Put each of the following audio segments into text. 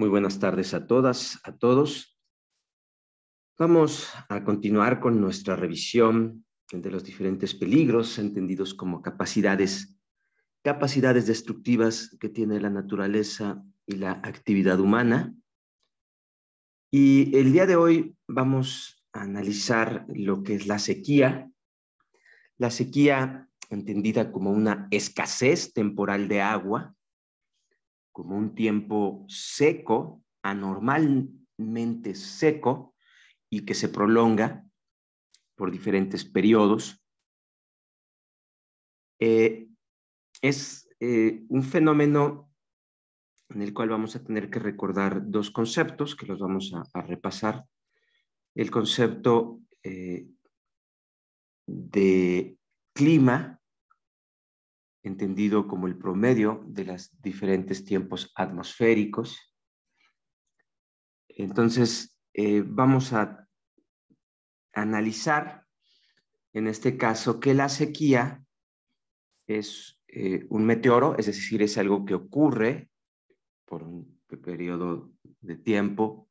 Muy buenas tardes a todas, a todos. Vamos a continuar con nuestra revisión de los diferentes peligros entendidos como capacidades, capacidades destructivas que tiene la naturaleza y la actividad humana. Y el día de hoy vamos a analizar lo que es la sequía, la sequía entendida como una escasez temporal de agua, como un tiempo seco, anormalmente seco, y que se prolonga por diferentes periodos. Eh, es eh, un fenómeno en el cual vamos a tener que recordar dos conceptos que los vamos a, repasar. El concepto eh, de clima entendido como el promedio de los diferentes tiempos atmosféricos. Entonces, eh, vamos a analizar en este caso que la sequía es eh, un meteoro, es decir, es algo que ocurre por un periodo de tiempo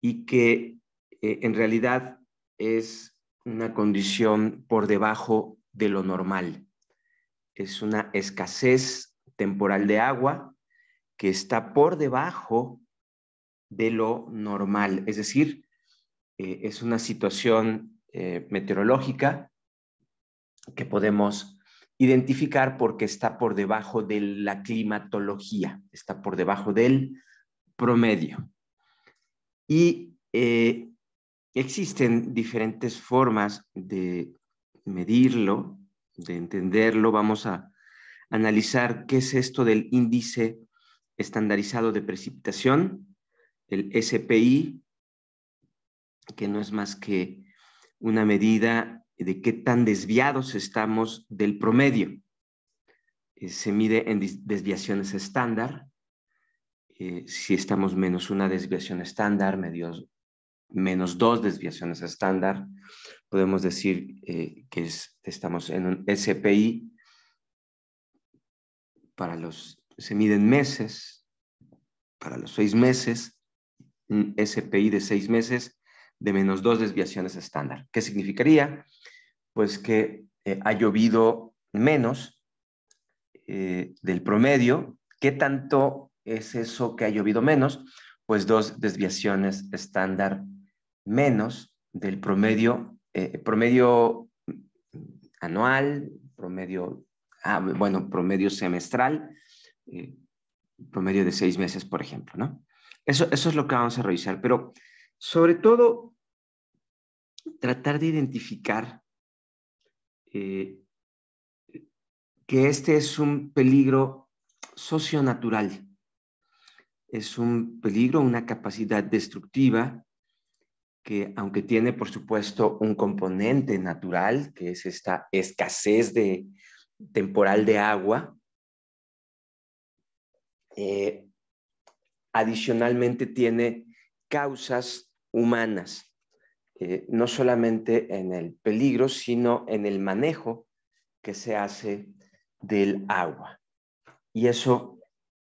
y que eh, en realidad es una condición por debajo de lo normal es una escasez temporal de agua que está por debajo de lo normal. Es decir, eh, es una situación eh, meteorológica que podemos identificar porque está por debajo de la climatología, está por debajo del promedio. Y eh, existen diferentes formas de medirlo de entenderlo, vamos a analizar qué es esto del índice estandarizado de precipitación, el SPI, que no es más que una medida de qué tan desviados estamos del promedio. Eh, se mide en desviaciones estándar. Eh, si estamos menos una desviación estándar, medios, menos dos desviaciones estándar, podemos decir eh, que estamos en un SPI, para los, se miden meses, para los seis meses, un SPI de seis meses de menos dos desviaciones estándar. ¿Qué significaría? Pues que eh, ha llovido menos eh, del promedio. ¿Qué tanto es eso que ha llovido menos? Pues dos desviaciones estándar menos del promedio eh, promedio anual, promedio, ah, bueno, promedio semestral, eh, promedio de seis meses, por ejemplo, ¿no? Eso, es lo que vamos a revisar, pero sobre todo tratar de identificar eh, que este es un peligro socionatural, es un peligro, una capacidad destructiva que aunque tiene por supuesto un componente natural, que es esta escasez de, temporal de agua, eh, adicionalmente tiene causas humanas, eh, no solamente en el peligro, sino en el manejo que se hace del agua. Y eso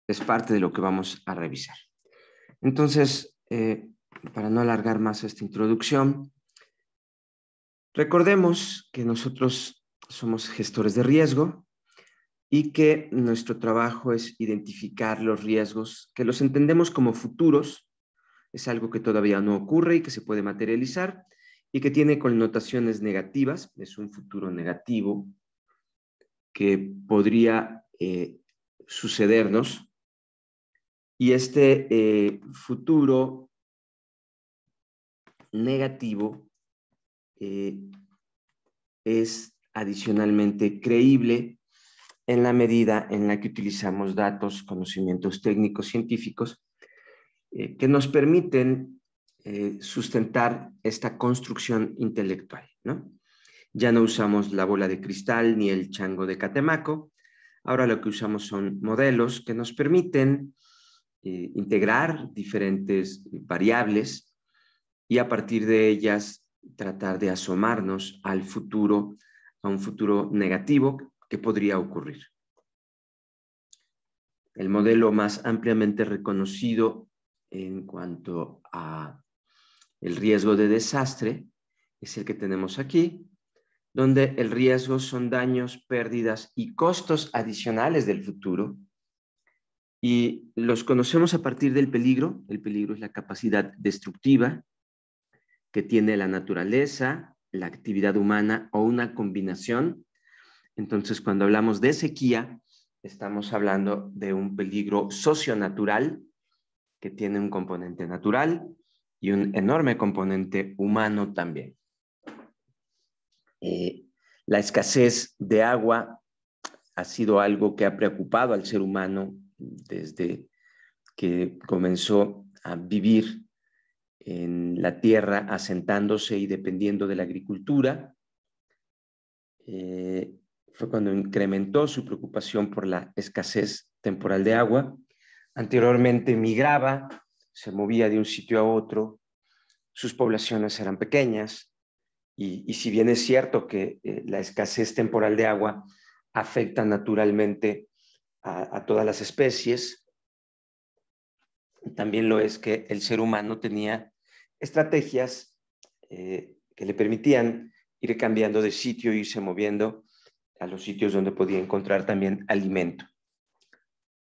es parte de lo que vamos a revisar. Entonces, eh, para no alargar más esta introducción, recordemos que nosotros somos gestores de riesgo y que nuestro trabajo es identificar los riesgos que los entendemos como futuros, es algo que todavía no ocurre y que se puede materializar y que tiene connotaciones negativas, es un futuro negativo que podría eh, sucedernos. Y este eh, futuro negativo eh, es adicionalmente creíble en la medida en la que utilizamos datos, conocimientos técnicos, científicos, eh, que nos permiten eh, sustentar esta construcción intelectual. Ya no usamos la bola de cristal ni el chango de catemaco, ahora lo que usamos son modelos que nos permiten integrar diferentes variables y a partir de ellas tratar de asomarnos al futuro, a un futuro negativo que podría ocurrir. El modelo más ampliamente reconocido en cuanto a el riesgo de desastre es el que tenemos aquí, donde el riesgo son daños, pérdidas y costos adicionales del futuro. Y los conocemos a partir del peligro. El peligro es la capacidad destructiva que tiene la naturaleza, la actividad humana o una combinación. Entonces, cuando hablamos de sequía, estamos hablando de un peligro socionatural que tiene un componente natural y un enorme componente humano también. Eh, la escasez de agua ha sido algo que ha preocupado al ser humano desde que comenzó a vivir en la tierra, asentándose y dependiendo de la agricultura. Eh, fue cuando incrementó su preocupación por la escasez temporal de agua. Anteriormente migraba, se movía de un sitio a otro, sus poblaciones eran pequeñas y, si bien es cierto que eh, la escasez temporal de agua afecta naturalmente a, a todas las especies, también lo es que el ser humano tenía estrategias eh, que le permitían ir cambiando de sitio, irse moviendo a los sitios donde podía encontrar también alimento.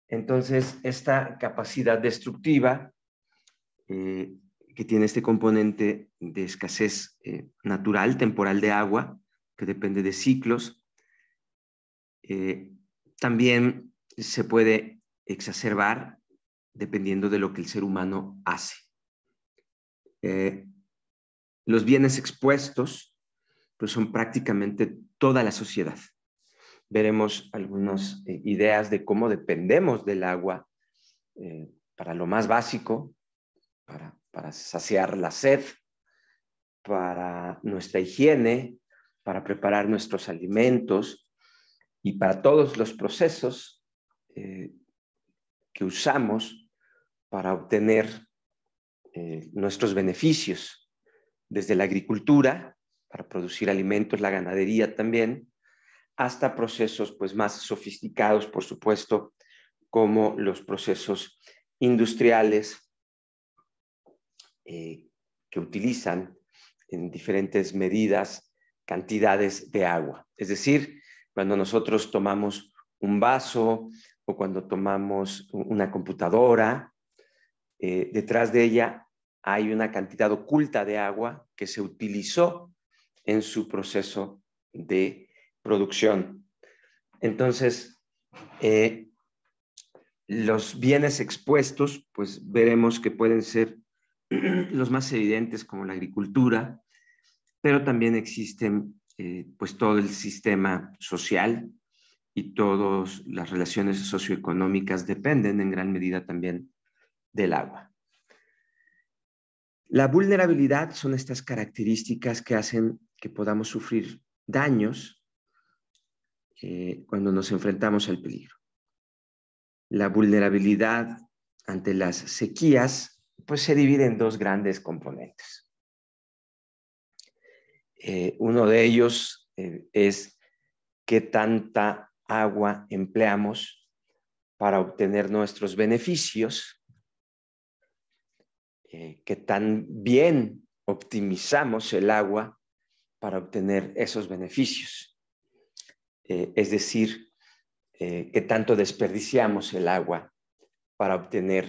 Entonces, esta capacidad destructiva eh, que tiene este componente de escasez eh, natural, temporal de agua, que depende de ciclos, también se puede exacerbar dependiendo de lo que el ser humano hace. Eh, los bienes expuestos pues son prácticamente toda la sociedad. Veremos algunas eh, ideas de cómo dependemos del agua eh, para lo más básico, para, saciar la sed, para nuestra higiene, para preparar nuestros alimentos y para todos los procesos que usamos para obtener eh, nuestros beneficios, desde la agricultura, para producir alimentos, la ganadería también, hasta procesos pues, más sofisticados, por supuesto, como los procesos industriales eh, que utilizan en diferentes medidas cantidades de agua. Es decir, cuando nosotros tomamos un vaso o cuando tomamos una computadora, eh, detrás de ella hay una cantidad oculta de agua que se utilizó en su proceso de producción. Entonces, eh, los bienes expuestos, pues veremos que pueden ser los más evidentes como la agricultura, pero también existen eh, pues todo el sistema social y todas las relaciones socioeconómicas dependen en gran medida también del agua. La vulnerabilidad son estas características que hacen que podamos sufrir daños eh, cuando nos enfrentamos al peligro. La vulnerabilidad ante las sequías pues se divide en dos grandes componentes. Eh, uno de ellos eh, es qué tanta agua empleamos para obtener nuestros beneficios eh, que tan bien optimizamos el agua para obtener esos beneficios. Eh, es decir, eh, que tanto desperdiciamos el agua para obtener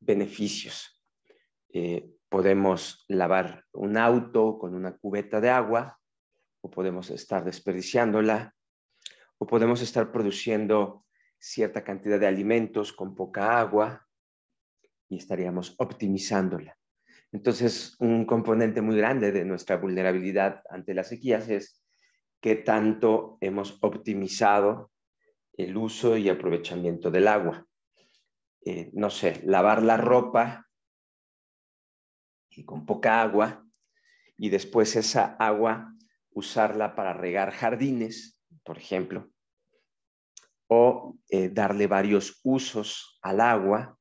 beneficios. podemos lavar un auto con una cubeta de agua o podemos estar desperdiciándola o podemos estar produciendo cierta cantidad de alimentos con poca agua y estaríamos optimizándola. Entonces, un componente muy grande de nuestra vulnerabilidad ante las sequías es qué tanto hemos optimizado el uso y aprovechamiento del agua. Eh, no sé, lavar la ropa eh, con poca agua y después esa agua usarla para regar jardines, por ejemplo, o eh, darle varios usos al agua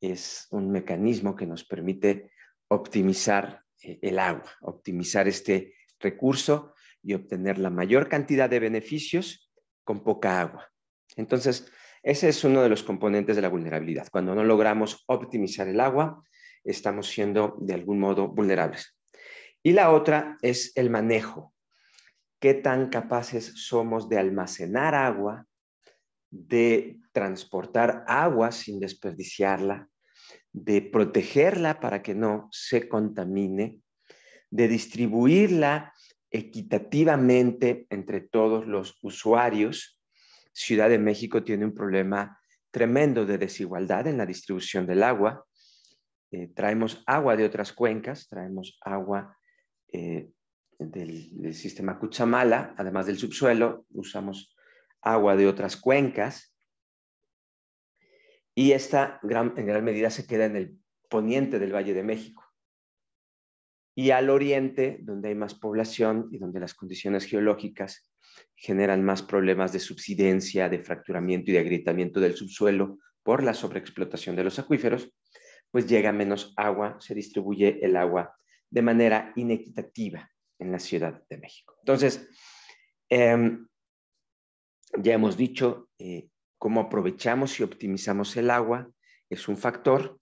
es un mecanismo que nos permite optimizar eh, el agua, optimizar este recurso y obtener la mayor cantidad de beneficios con poca agua. Entonces, ese es uno de los componentes de la vulnerabilidad. Cuando no logramos optimizar el agua, estamos siendo de algún modo vulnerables. Y la otra es el manejo. ¿Qué tan capaces somos de almacenar agua de transportar agua sin desperdiciarla, de protegerla para que no se contamine, de distribuirla equitativamente entre todos los usuarios. Ciudad de México tiene un problema tremendo de desigualdad en la distribución del agua. Eh, traemos agua de otras cuencas, traemos agua eh, del, del, sistema Cuchamala, además del subsuelo, usamos agua de otras cuencas. Y esta gran, en gran medida se queda en el poniente del Valle de México. Y al oriente, donde hay más población y donde las condiciones geológicas generan más problemas de subsidencia, de fracturamiento y de agrietamiento del subsuelo por la sobreexplotación de los acuíferos, pues llega menos agua, se distribuye el agua de manera inequitativa en la Ciudad de México. Entonces, em, ya hemos dicho eh, cómo aprovechamos y optimizamos el agua, es un factor,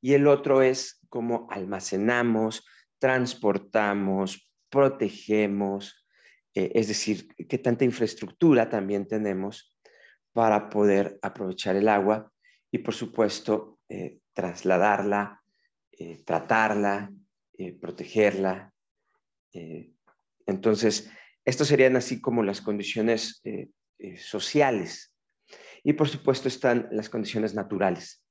y el otro es cómo almacenamos, transportamos, protegemos, eh, es decir, qué tanta infraestructura también tenemos para poder aprovechar el agua y, por supuesto, eh, trasladarla, tratarla, protegerla. entonces, estas serían así como las condiciones eh, sociales. Y por supuesto están las condiciones naturales.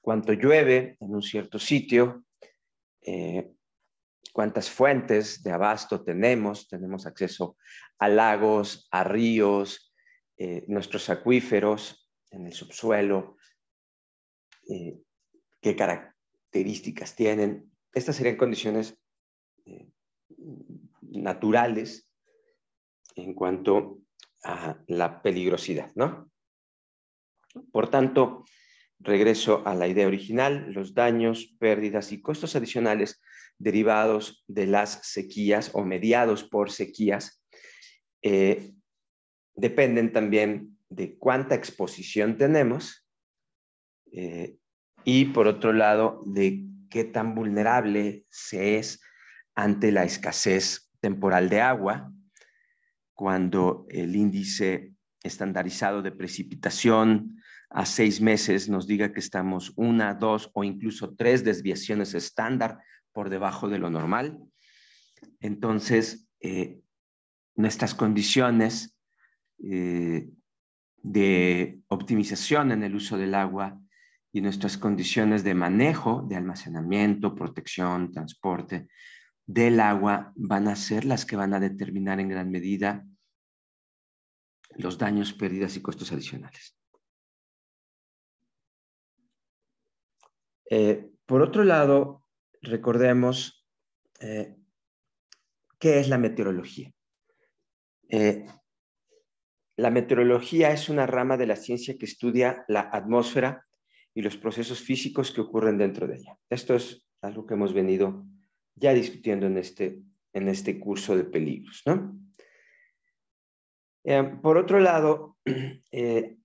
Cuánto llueve en un cierto sitio, eh, cuántas fuentes de abasto tenemos, tenemos acceso a lagos, a ríos, eh, nuestros acuíferos en el subsuelo, qué características tienen. Estas serían condiciones naturales en cuanto a la peligrosidad, ¿no? Por tanto, regreso a la idea original, los daños, pérdidas y costos adicionales derivados de las sequías o mediados por sequías eh, dependen también de cuánta exposición tenemos eh, y por otro lado de qué tan vulnerable se es ante la escasez temporal de agua cuando el índice estandarizado de precipitación a seis meses nos diga que estamos una, dos o incluso tres desviaciones estándar por debajo de lo normal. Entonces, eh, nuestras condiciones eh, de optimización en el uso del agua y nuestras condiciones de manejo, de almacenamiento, protección, transporte del agua van a ser las que van a determinar en gran medida los daños, pérdidas y costos adicionales. Eh, por otro lado, recordemos eh, qué es la meteorología. Eh, la meteorología es una rama de la ciencia que estudia la atmósfera y los procesos físicos que ocurren dentro de ella. Esto es algo que hemos venido ya discutiendo en este, en este curso de peligros. ¿no? Eh, por otro lado, eh,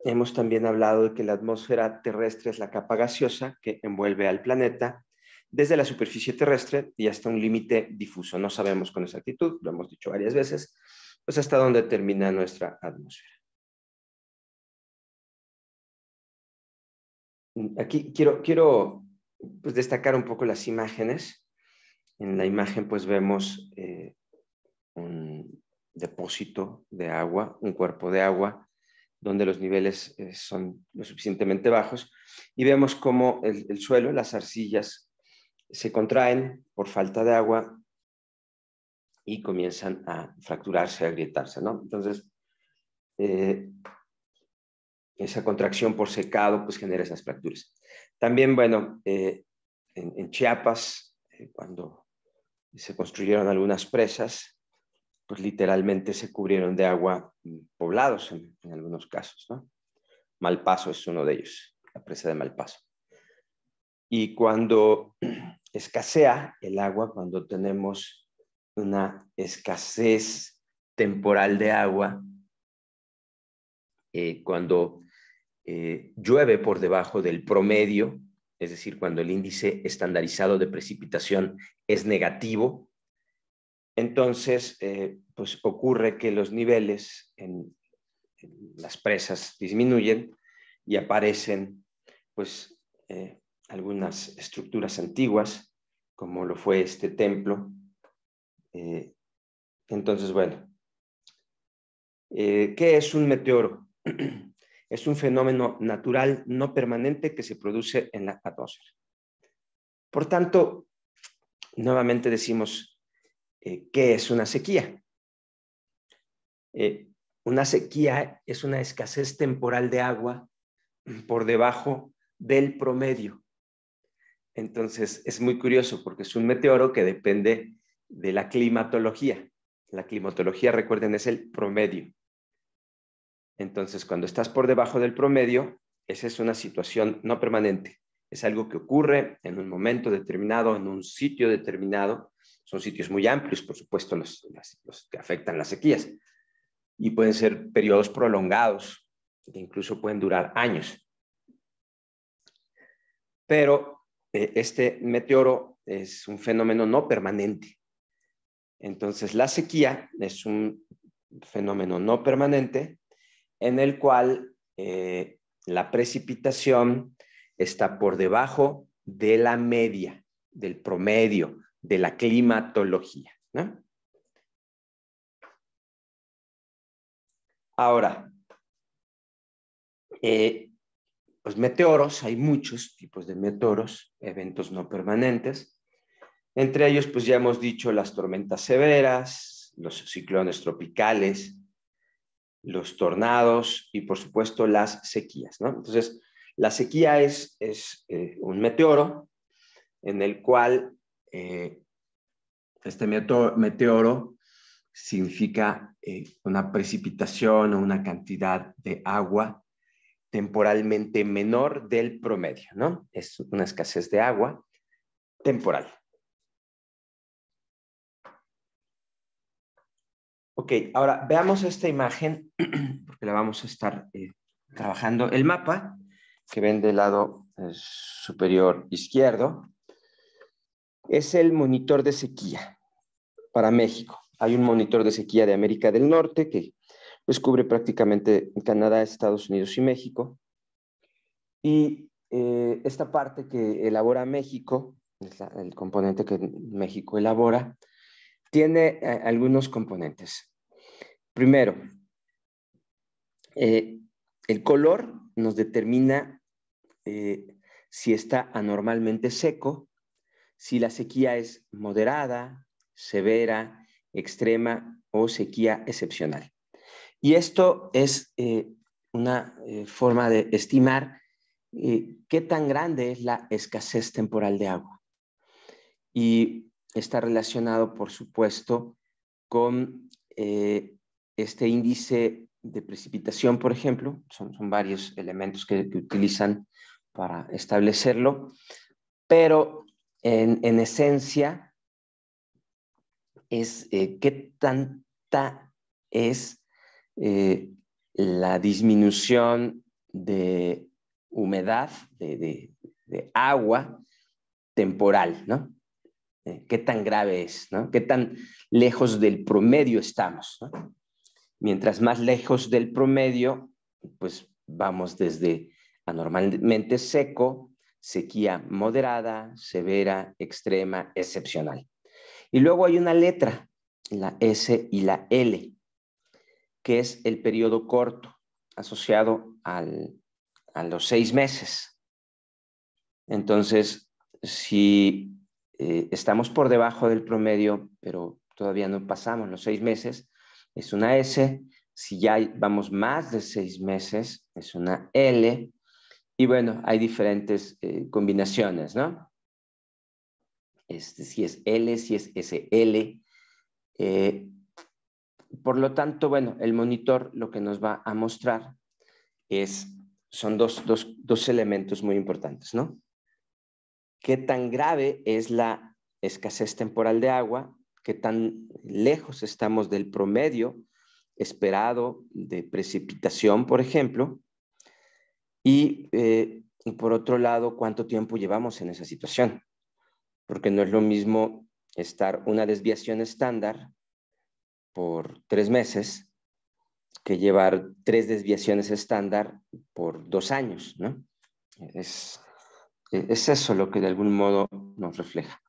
hemos también hablado de que la atmósfera terrestre es la capa gaseosa que envuelve al planeta desde la superficie terrestre y hasta un límite difuso. No sabemos con exactitud, lo hemos dicho varias veces, pues hasta dónde termina nuestra atmósfera. Mm, aquí quiero, pues, destacar un poco las imágenes. En la imagen pues vemos eh, un, depósito de agua, un cuerpo de agua, donde los niveles eh, son lo suficientemente bajos, y vemos cómo el, suelo, las arcillas, se contraen por falta de agua y comienzan a fracturarse, a agrietarse. ¿no? Entonces, eh, esa contracción por secado pues, genera esas fracturas. También, bueno, eh, en, Chiapas, cuando se construyeron algunas presas, pues literalmente se cubrieron de agua mm, poblados en, algunos casos. ¿no? Malpaso es uno de ellos, la presa de Malpaso. Y cuando escasea el agua, cuando tenemos una escasez temporal de agua, eh, cuando eh, llueve por debajo del promedio, es decir, cuando el índice estandarizado de precipitación es negativo, entonces, eh, pues ocurre que los niveles en, las presas disminuyen y aparecen pues eh, algunas estructuras antiguas, como lo fue este templo. Eh, entonces, bueno, ¿qué es un meteoro? es un fenómeno natural no permanente que se produce en la atmósfera. Por tanto, nuevamente decimos, eh, qué es una sequía. Eh, una sequía es una escasez temporal de agua por debajo del promedio. Entonces, es muy curioso porque es un meteoro que depende de la climatología. La climatología, recuerden, es el promedio. Entonces, cuando estás por debajo del promedio, esa es una situación no permanente. Es algo que ocurre en un momento determinado, en un sitio determinado, son sitios muy amplios, por supuesto, los, que afectan las sequías. Y pueden ser periodos prolongados, que incluso pueden durar años. Pero e, este meteoro es un fenómeno no permanente. Entonces, la sequía es un fenómeno no permanente en el cual eh, la precipitación está por debajo de la media, del promedio de la climatología. ¿no? Ahora, los eh, pues meteoros, hay muchos tipos de meteoros, eventos no permanentes. Entre ellos, pues ya hemos dicho las tormentas severas, los ciclones tropicales, los tornados y por supuesto las sequías. ¿no? Entonces, la sequía es, es eh, un meteoro en el cual eh, este meteoro significa eh, una precipitación o una cantidad de agua temporalmente menor del promedio, ¿no? Es una escasez de agua temporal. Ok, ahora veamos esta imagen, porque la vamos a estar eh, trabajando. El mapa que ven del lado superior izquierdo es el monitor de sequía para México. Hay un monitor de sequía de América del Norte que descubre pues, cubre prácticamente Canadá, Estados Unidos y México. Y eh, esta parte que elabora México, el componente que México elabora, tiene eh, algunos componentes. Primero, eh, el color nos determina si está anormalmente seco si la sequía es moderada, severa, extrema o sequía excepcional. Y esto es eh, una eh, forma de estimar eh, qué tan grande es la escasez temporal de agua. Y está relacionado, por supuesto, con este índice de precipitación, por ejemplo. Son, varios elementos que, que utilizan para establecerlo, pero en, esencia es eh, qué tanta es eh, la disminución de humedad, de, de agua temporal, ¿no? Eh, qué tan grave es, ¿no? qué tan lejos del promedio estamos. ¿no? Mientras más lejos del promedio, pues vamos desde anormalmente seco sequía moderada, severa, extrema, excepcional. Y luego hay una letra, la S y la L, que es el periodo corto asociado a los seis meses. Entonces, si eh, estamos por debajo del promedio, pero todavía no pasamos los seis meses, es una S. Si ya vamos más de seis meses, es una L. Y bueno, hay diferentes eh, combinaciones, ¿no? Este, si es L, si es SL. Eh, por lo tanto, bueno, el monitor lo que nos va a mostrar es, son dos, dos elementos muy importantes, ¿no? ¿Qué tan grave es la escasez temporal de agua? ¿Qué tan lejos estamos del promedio esperado de precipitación, por ejemplo? Eh, y, por otro lado, cuánto tiempo llevamos en esa situación, porque no es lo mismo estar una desviación estándar por tres meses que llevar tres desviaciones estándar por dos años, ¿no? Es, es eso lo que de algún modo nos refleja.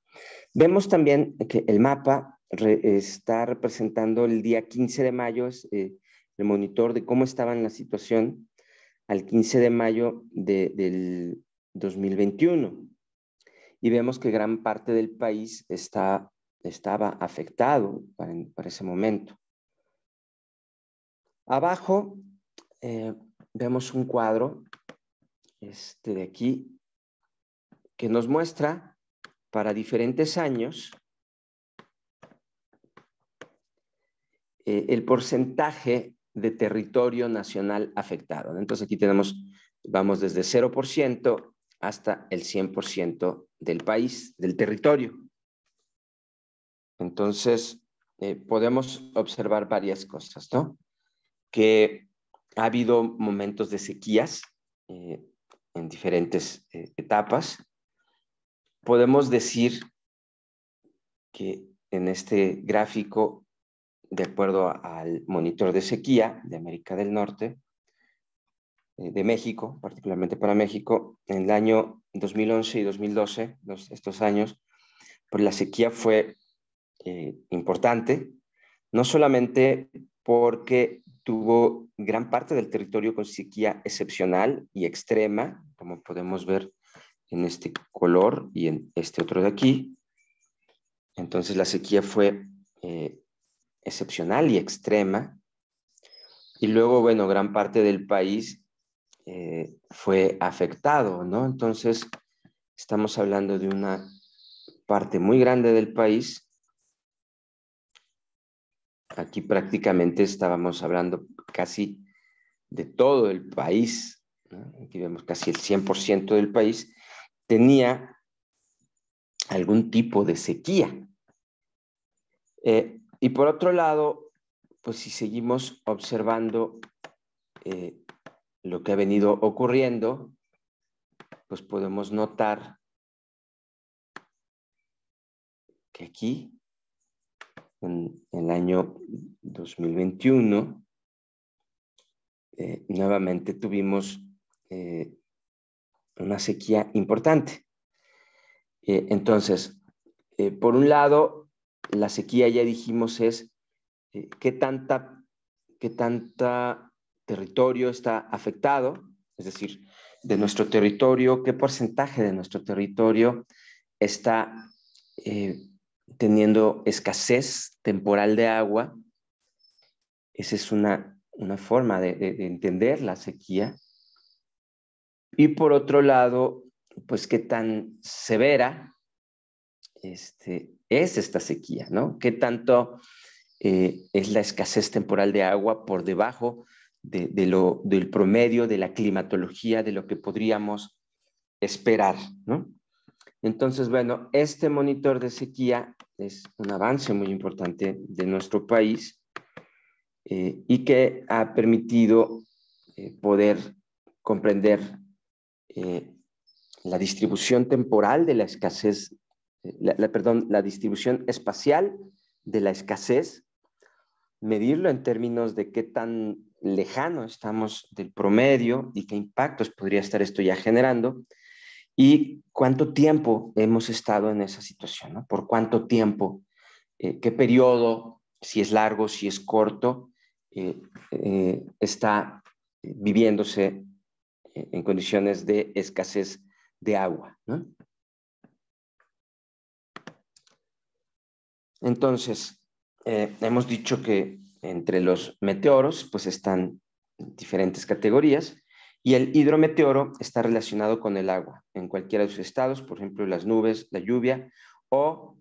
Vemos también que el mapa está representando el día 15 de mayo, es, eh, el monitor de cómo estaba en la situación al 15 de mayo de, del 2021. Y vemos que gran parte del país está, estaba afectado para, ese momento. Abajo eh, vemos un cuadro, este, de aquí, que nos muestra para diferentes años eh, el porcentaje de territorio nacional afectado. Entonces aquí tenemos, vamos desde 0% hasta el 100% del país, del territorio. Entonces, eh, podemos observar varias cosas, ¿no? Que ha habido momentos de sequías eh, en diferentes eh, etapas. Podemos decir que en este gráfico de acuerdo al monitor de sequía de América del Norte, eh, de México, particularmente para México, en el año 2011 y 2012, estos años, pues la sequía fue eh, importante, no solamente porque tuvo gran parte del territorio con sequía excepcional y extrema, como podemos ver en este color y en este otro de aquí. Entonces la sequía fue eh, excepcional y extrema. Y luego, bueno, gran parte del país eh, fue afectado, ¿no? Entonces, estamos hablando de una parte muy grande del país. Aquí prácticamente estábamos hablando casi de todo el país, aquí vemos casi el 100% del país, tenía algún tipo de sequía. Eh, y por otro lado, pues si seguimos observando eh, lo que ha venido ocurriendo, pues podemos notar que aquí, en, el año 2021, eh, nuevamente tuvimos eh, una sequía importante. entonces, por un lado, la sequía, ya dijimos, es eh, qué, tanta, qué territorio está afectado, es decir, de nuestro territorio, qué porcentaje de nuestro territorio está eh, teniendo escasez temporal de agua. Esa es una, forma de, de entender la sequía. Y por otro lado, pues qué tan severa este, es esta sequía, ¿no? ¿Qué tanto eh, es la escasez temporal de agua por debajo de, lo, del promedio de la climatología, de lo que podríamos esperar, ¿no? Entonces, bueno, este monitor de sequía es un avance muy importante de nuestro país eh, y que ha permitido eh, poder comprender la distribución temporal de la escasez eh, la, perdón, la distribución espacial de la escasez, medirlo en términos de qué tan lejano estamos del promedio y qué impactos podría estar esto ya generando y cuánto tiempo hemos estado en esa situación, ¿no? Por cuánto tiempo, eh, qué periodo, si es largo, si es corto, eh, está viviéndose en condiciones de escasez de agua, ¿no? Entonces, eh, hemos dicho que entre los meteoros, pues están diferentes categorías, y el hidrometeoro está relacionado con el agua, en cualquiera de sus estados, por ejemplo, las nubes, la lluvia o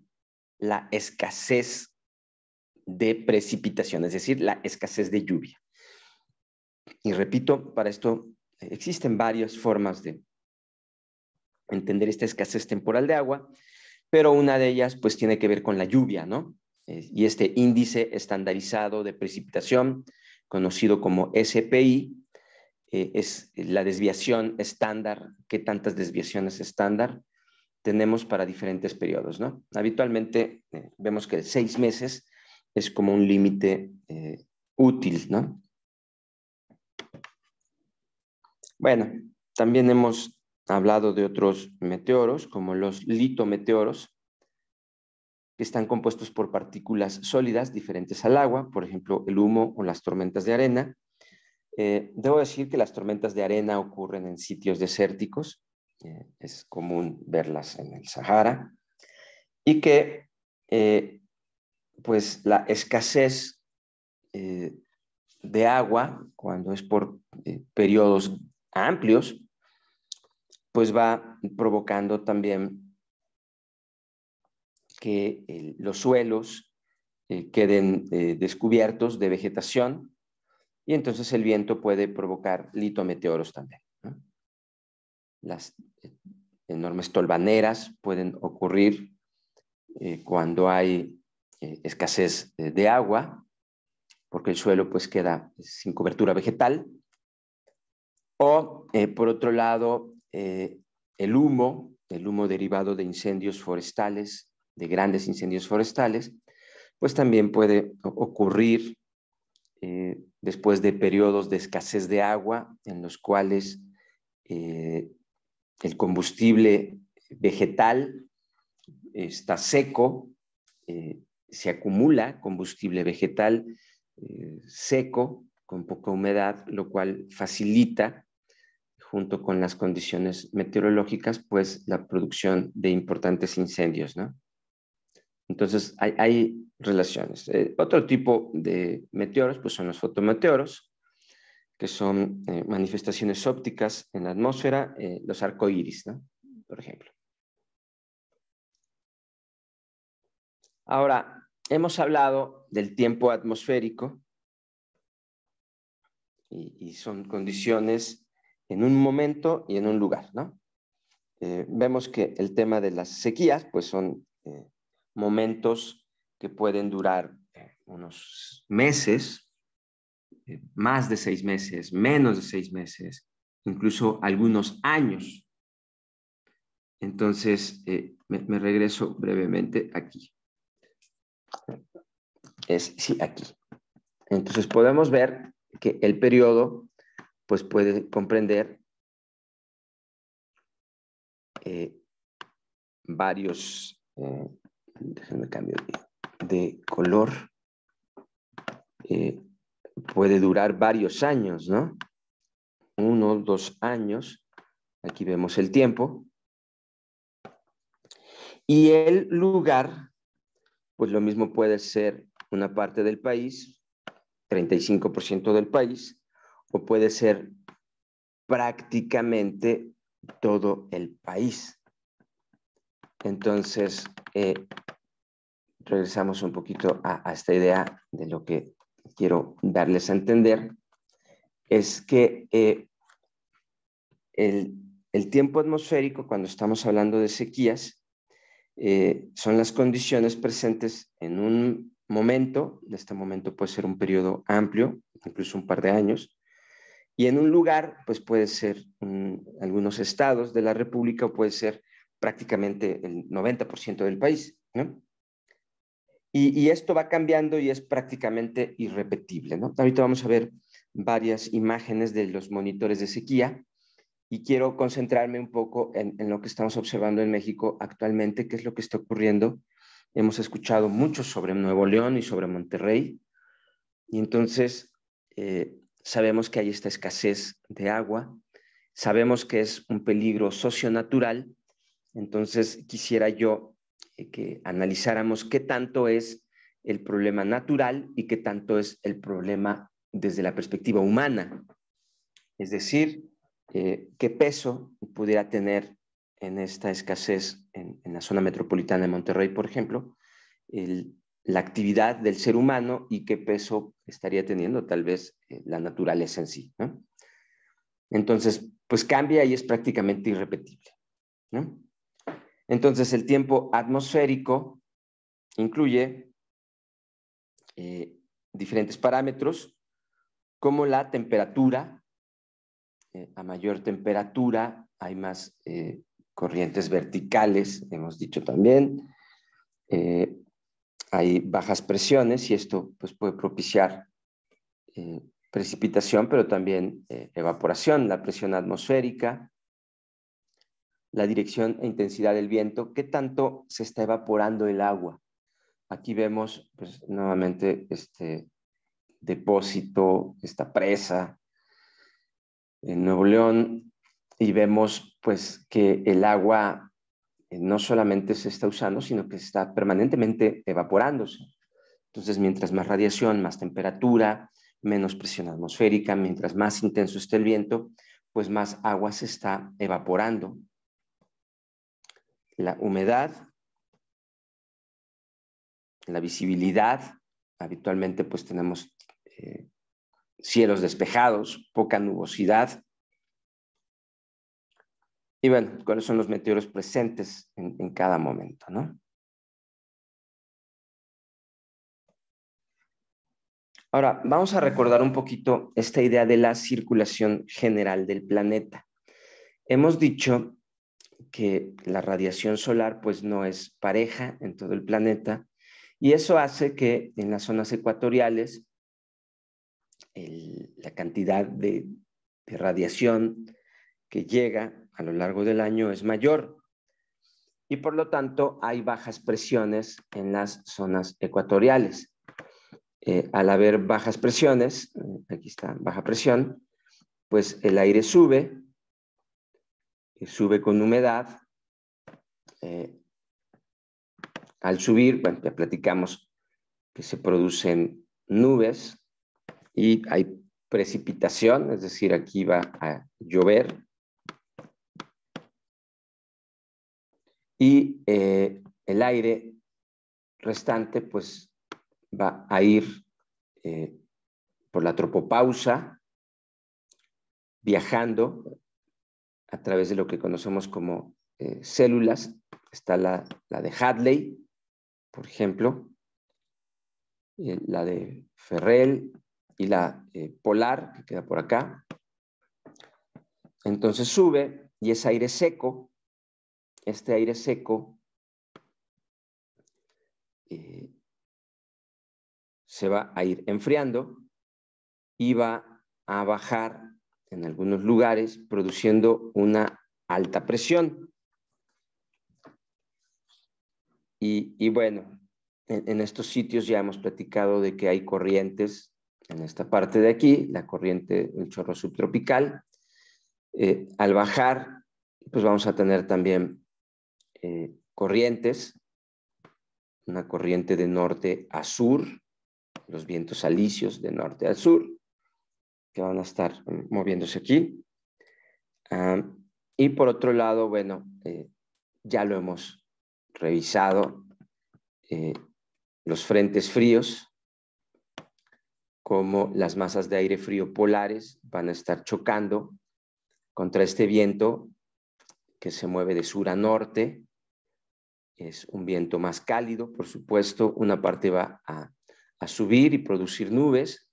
la escasez de precipitación, es decir, la escasez de lluvia. Y repito, para esto existen varias formas de entender esta escasez temporal de agua pero una de ellas pues tiene que ver con la lluvia, ¿no? y este índice estandarizado de precipitación, conocido como SPI, eh, es la desviación estándar, qué tantas desviaciones estándar tenemos para diferentes periodos, ¿no? Habitualmente eh, vemos que seis meses es como un límite eh, útil, ¿no? Bueno, también hemos hablado de otros meteoros, como los litometeoros, que están compuestos por partículas sólidas diferentes al agua, por ejemplo, el humo o las tormentas de arena. Eh, debo decir que las tormentas de arena ocurren en sitios desérticos, eh, es común verlas en el Sahara, y que eh, pues la escasez de agua, cuando es por periodos amplios, pues va provocando también que los suelos eh, queden eh, descubiertos de vegetación y entonces el viento puede provocar litometeoros también. Las eh, enormes tolvaneras pueden ocurrir cuando hay escasez de agua, porque el suelo pues queda sin cobertura vegetal. O, por otro lado, eh, el humo, el humo derivado de incendios forestales, de grandes incendios forestales, pues también puede ocurrir eh, después de periodos de escasez de agua en los cuales eh, el combustible vegetal está seco, se acumula combustible vegetal seco con poca humedad, lo cual facilita junto con las condiciones meteorológicas, pues la producción de importantes incendios, ¿no? Entonces, hay, relaciones. Eh, otro tipo de meteoros, pues son los fotometeoros, que son eh, manifestaciones ópticas en la atmósfera, eh, los arcoíris, ¿no? Por ejemplo. Ahora, hemos hablado del tiempo atmosférico y, y son condiciones en un momento y en un lugar. ¿no? Eh, vemos que el tema de las sequías, pues son eh, momentos que pueden durar eh, unos meses, más de seis meses, menos de seis meses, incluso algunos años. Entonces, me, me, regreso brevemente aquí. Es, sí, aquí. Entonces podemos ver que el periodo pues puede comprender eh, varios, eh, déjenme cambiar de color, eh, puede durar varios años, ¿no? Uno, dos años, aquí vemos el tiempo, y el lugar, pues lo mismo puede ser una parte del país, 35% del país, o puede ser prácticamente todo el país. Entonces, eh, regresamos un poquito a, esta idea de lo que quiero darles a entender, es que eh, el, tiempo atmosférico, cuando estamos hablando de sequías, eh, son las condiciones presentes en un momento, en este momento puede ser un periodo amplio, incluso un par de años, y en un lugar, pues puede ser mm, algunos estados de la República o puede ser prácticamente el 90% del país. ¿no? Y, esto va cambiando y es prácticamente irrepetible. ¿no? Ahorita vamos a ver varias imágenes de los monitores de sequía y quiero concentrarme un poco en, lo que estamos observando en México actualmente, qué es lo que está ocurriendo. Hemos escuchado mucho sobre Nuevo León y sobre Monterrey, y entonces eh, sabemos que hay esta escasez de agua, sabemos que es un peligro socio-natural, entonces quisiera yo eh, que analizáramos qué tanto es el problema natural y qué tanto es el problema desde la perspectiva humana, es decir, eh, qué peso pudiera tener en esta escasez en, la zona metropolitana de Monterrey, por ejemplo, la actividad del ser humano y qué peso estaría teniendo tal vez eh, la naturaleza en sí. Entonces, pues cambia y es prácticamente irrepetible. Entonces, el tiempo atmosférico incluye eh, diferentes parámetros como la temperatura. Eh, a mayor temperatura hay más corrientes verticales, hemos dicho también hay bajas presiones y esto pues, puede propiciar eh, precipitación, pero también eh, evaporación, la presión atmosférica, la dirección e intensidad del viento, qué tanto se está evaporando el agua. Aquí vemos pues, nuevamente este depósito, esta presa en Nuevo León y vemos pues que el agua eh, no solamente se está usando, sino que está permanentemente evaporándose. Entonces, mientras más radiación, más temperatura, menos presión atmosférica, mientras más intenso esté el viento, pues más agua se está evaporando. La humedad, la visibilidad, habitualmente pues tenemos eh, cielos despejados, poca nubosidad, y bueno, cuáles son los meteoros presentes en, cada momento, ¿no? Ahora, vamos a recordar un poquito esta idea de la circulación general del planeta. Hemos dicho que la radiación solar pues no es pareja en todo el planeta y eso hace que en las zonas ecuatoriales la cantidad de, radiación que llega a lo largo del año es mayor y por lo tanto hay bajas presiones en las zonas ecuatoriales. Eh, al haber bajas presiones, eh, aquí está, baja presión, pues el aire sube, eh, sube con humedad. al subir, bueno, ya platicamos que se producen nubes y hay precipitación, es decir, aquí va a llover y eh, el aire restante pues va a ir eh, por la tropopausa, viajando a través de lo que conocemos como eh, células. Está la, de Hadley, por ejemplo, la de Ferrel y la polar, que queda por acá. Entonces sube y es aire seco este aire seco eh, se va a ir enfriando y va a bajar en algunos lugares produciendo una alta presión. Y, bueno, en, estos sitios ya hemos platicado de que hay corrientes en esta parte de aquí, la corriente, el chorro subtropical. Eh, al bajar, pues vamos a tener también eh, corrientes, una corriente de norte a sur, los vientos alisios de norte a sur, que van a estar mm, moviéndose aquí. y por otro lado, bueno, eh, ya lo hemos revisado, eh, los frentes fríos, como las masas de aire frío polares van a estar chocando contra este viento que se mueve de sur a norte, es un viento más cálido, por supuesto, una parte va a, subir y producir nubes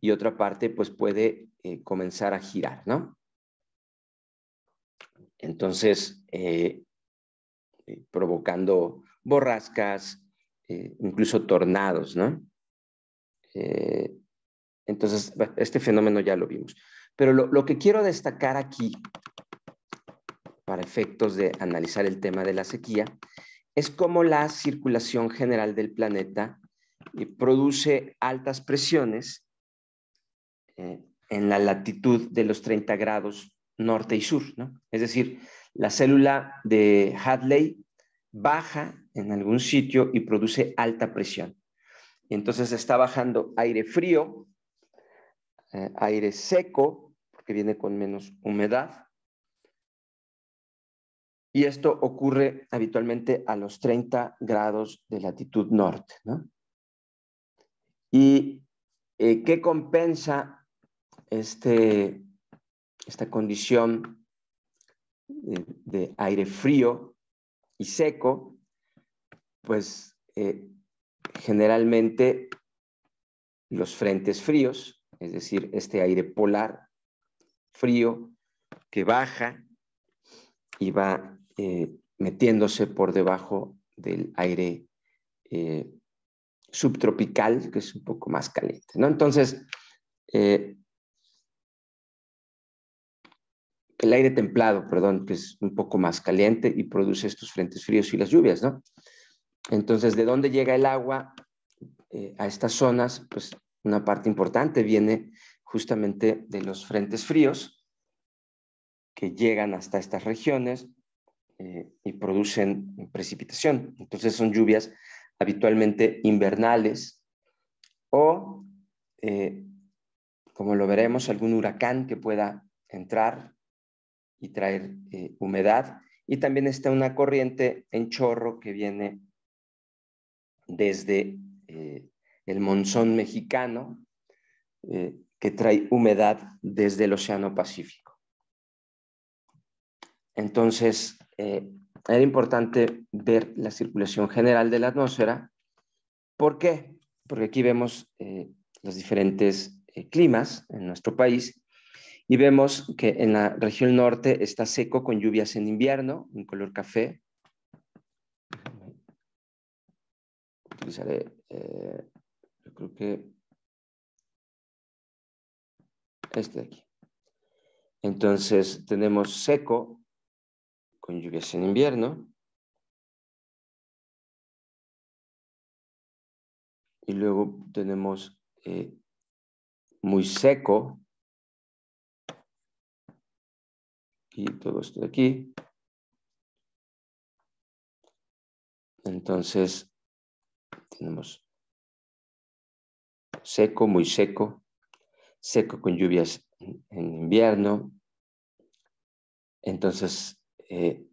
y otra parte pues puede eh, comenzar a girar, ¿no? Entonces, eh, eh, provocando borrascas, incluso tornados, ¿no? entonces, este fenómeno ya lo vimos. Pero lo que quiero destacar aquí, para efectos de analizar el tema de la sequía, es como la circulación general del planeta eh, produce altas presiones eh, en la latitud de los 30 grados norte y sur. Es decir, la célula de Hadley baja en algún sitio y produce alta presión. Entonces está bajando aire frío, eh, aire seco, porque viene con menos humedad, y esto ocurre habitualmente a los 30 grados de latitud norte. ¿Y eh, qué compensa este, esta condición de, aire frío y seco? Pues eh, generalmente los frentes fríos, es decir, este aire polar frío que baja y va eh, metiéndose por debajo del aire eh, subtropical, que es un poco más caliente. ¿no? Entonces, eh, el aire templado, perdón, que es un poco más caliente y produce estos frentes fríos y las lluvias. ¿no? Entonces, ¿de dónde llega el agua a estas zonas? Pues una parte importante viene justamente de los frentes fríos que llegan hasta estas regiones eh, y producen precipitación. Entonces son lluvias habitualmente invernales o, eh, como lo veremos, algún huracán que pueda entrar y traer eh, humedad. Y también está una corriente en chorro que viene desde el monzón mexicano, que trae humedad desde el Océano Pacífico. Entonces, eh, era importante ver la circulación general de la atmósfera. ¿Por qué? Porque aquí vemos eh, los diferentes eh, climas en nuestro país y vemos que en la región norte está seco con lluvias en invierno, en color café. Utilizaré, eh, creo que este aquí. Entonces tenemos seco con lluvias en invierno. Y luego tenemos eh, muy seco. Y todo esto de aquí. Entonces, tenemos seco, muy seco, seco con lluvias en invierno. Entonces, eh,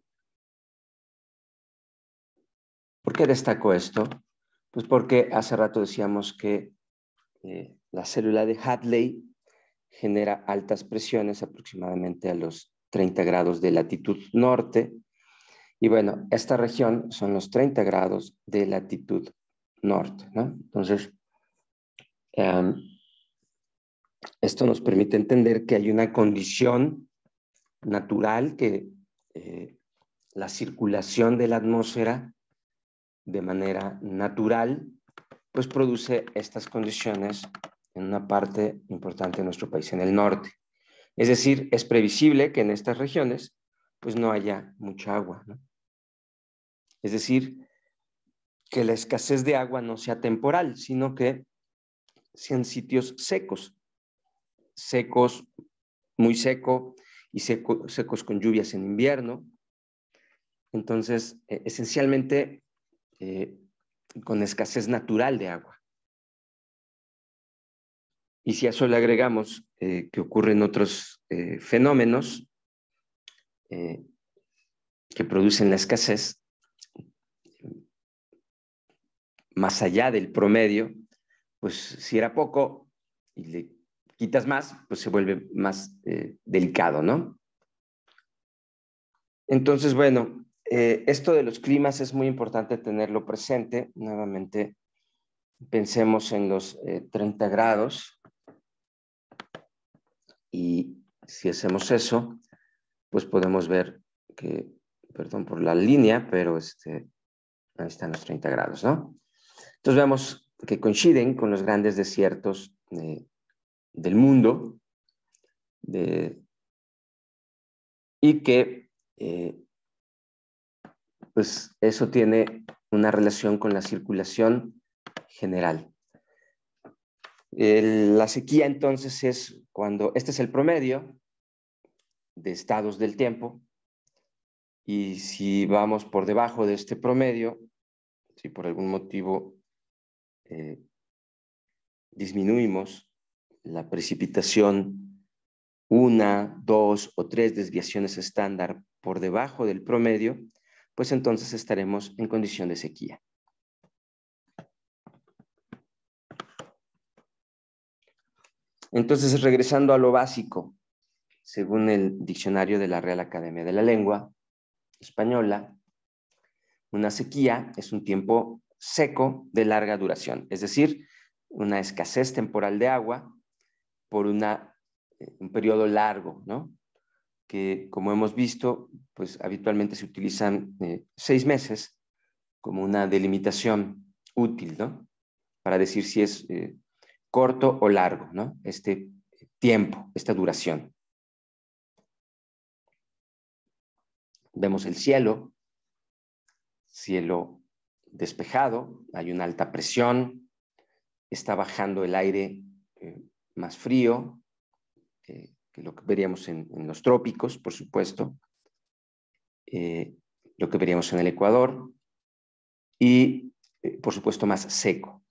¿Por qué destaco esto? Pues porque hace rato decíamos que eh, la célula de Hadley genera altas presiones aproximadamente a los 30 grados de latitud norte. Y bueno, esta región son los 30 grados de latitud norte. Entonces, em, esto nos permite entender que hay una condición natural que eh, la circulación de la atmósfera de manera natural, pues produce estas condiciones en una parte importante de nuestro país, en el norte. Es decir, es previsible que en estas regiones pues no haya mucha agua. Es decir, que la escasez de agua no sea temporal, sino que sean sitios secos. Secos, muy seco, y secos con lluvias en invierno. Entonces, e, esencialmente eh, con escasez natural de agua. Y si a eso le agregamos eh, que ocurren otros eh, fenómenos que producen la escasez, más allá del promedio, pues si era poco y le más, pues se vuelve más eh, delicado, ¿no? Entonces, bueno, eh, esto de los climas es muy importante tenerlo presente. Nuevamente, pensemos en los 30 eh, grados. Y si hacemos eso, pues podemos ver que, perdón por la línea, pero este, ahí están los 30 grados, ¿no? Entonces vemos que coinciden con los grandes desiertos de del mundo y que eh, pues eso tiene una relación con la circulación general. la sequía entonces es cuando, este es el promedio de estados del tiempo, y si vamos por debajo de este promedio, si por algún motivo eh, disminuimos la precipitación una, dos o tres desviaciones estándar por debajo del promedio, pues entonces estaremos en condición de sequía. Entonces, regresando a lo básico, según el diccionario de la Real Academia de la Lengua Española, una sequía es un tiempo seco de larga duración, es decir, una escasez temporal de agua por eh, un periodo largo, ¿no? que como hemos visto, pues habitualmente se utilizan eh, seis meses como una delimitación útil, ¿no? Para decir si es eh, corto o largo, ¿no? Este tiempo, esta duración. Vemos el cielo, cielo despejado, hay una alta presión, está bajando el aire más frío que lo que veríamos en, los trópicos, por supuesto, eh, lo que veríamos en el Ecuador y, eh, por supuesto, más seco.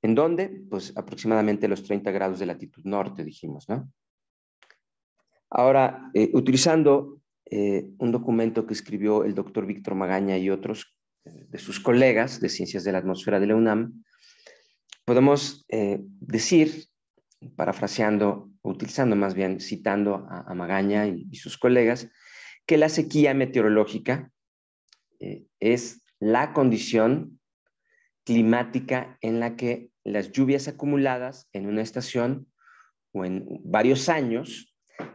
¿En dónde? Pues aproximadamente los 30 grados de latitud norte, dijimos, ¿no? Ahora, eh, utilizando un documento que escribió el doctor Víctor Magaña y otros de sus colegas de Ciencias de la atmósfera de la UNAM, podemos decir parafraseando, utilizando más bien, citando a, Magaña y, sus colegas, que la sequía meteorológica eh, es la condición climática en la que las lluvias acumuladas en una estación o en varios años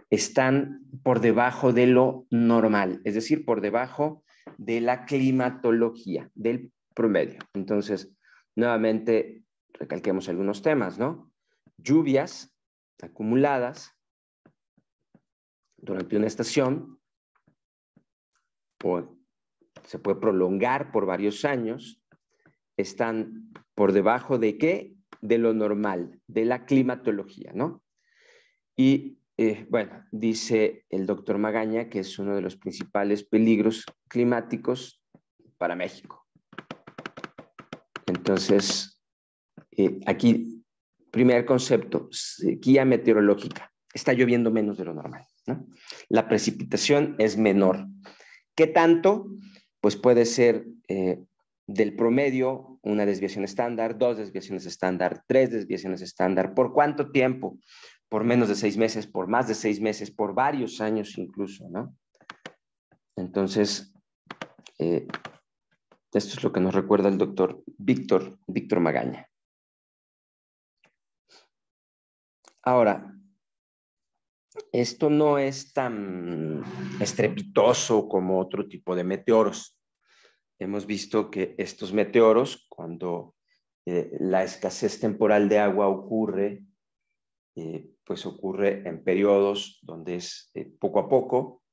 están por debajo de lo normal, es decir, por debajo de la climatología, del promedio. Entonces, nuevamente, recalquemos algunos temas, ¿no? lluvias acumuladas durante una estación o se puede prolongar por varios años, están por debajo de qué? De lo normal, de la climatología, ¿no? Y eh, bueno, dice el doctor Magaña que es uno de los principales peligros climáticos para México. Entonces, eh, aquí Primer concepto, guía meteorológica. Está lloviendo menos de lo normal. ¿no? La precipitación es menor. ¿Qué tanto? Pues puede ser eh, del promedio una desviación estándar, dos desviaciones estándar, tres desviaciones estándar. ¿Por cuánto tiempo? Por menos de seis meses, por más de seis meses, por varios años incluso, ¿no? Entonces, eh, esto es lo que nos recuerda el doctor Víctor, Víctor Magaña. Ahora, esto no es tan estrepitoso como otro tipo de meteoros. Hemos visto que estos meteoros, cuando eh, la escasez temporal de agua ocurre, eh, pues ocurre en periodos donde es eh, poco a poco,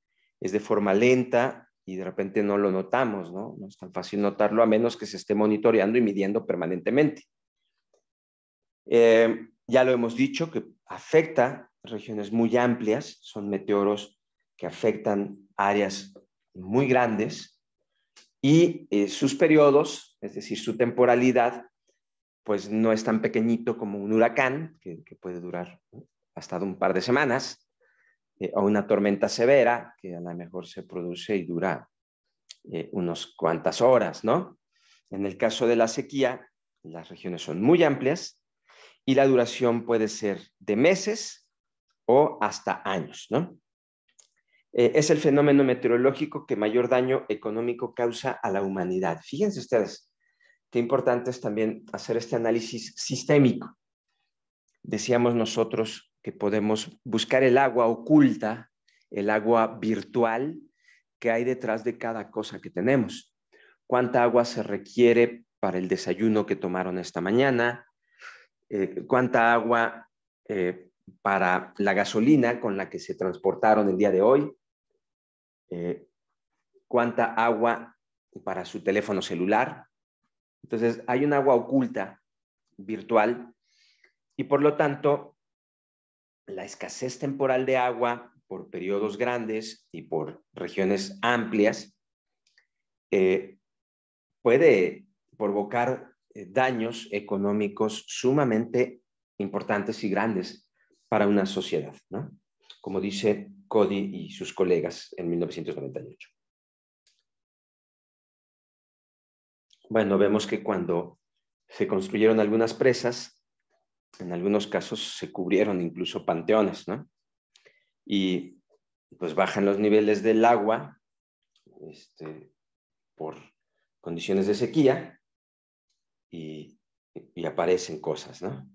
es de forma lenta y de repente no lo notamos, ¿no? No es tan fácil notarlo a menos que se esté monitoreando y midiendo permanentemente. ya lo hemos dicho que afecta regiones muy amplias, son meteoros que afectan áreas muy grandes y eh, sus periodos, es decir, su temporalidad, pues no es tan pequeñito como un huracán, que, puede durar hasta un par de semanas, eh, o una tormenta severa, que a lo mejor se produce y dura eh, unas cuantas horas, ¿no? En el caso de la sequía, las regiones son muy amplias, y la duración puede ser de meses o hasta años, ¿no? Eh, es el fenómeno meteorológico que mayor daño económico causa a la humanidad. Fíjense ustedes, qué importante es también hacer este análisis sistémico. Decíamos nosotros que podemos buscar el agua oculta, el agua virtual que hay detrás de cada cosa que tenemos. ¿Cuánta agua se requiere para el desayuno que tomaron esta mañana? Eh, cuánta agua eh, para la gasolina con la que se transportaron el día de hoy, eh, cuánta agua para su teléfono celular. Entonces, hay un agua oculta, virtual, y por lo tanto, la escasez temporal de agua por periodos grandes y por regiones amplias puede provocar eh, daños económicos sumamente importantes y grandes para una sociedad, ¿no? como dice Cody y sus colegas en 1998. Bueno, vemos que cuando se construyeron algunas presas, en algunos casos se cubrieron incluso panteones, ¿no? Y pues bajan los niveles del agua este, por condiciones de sequía, y, aparecen cosas, ¿no?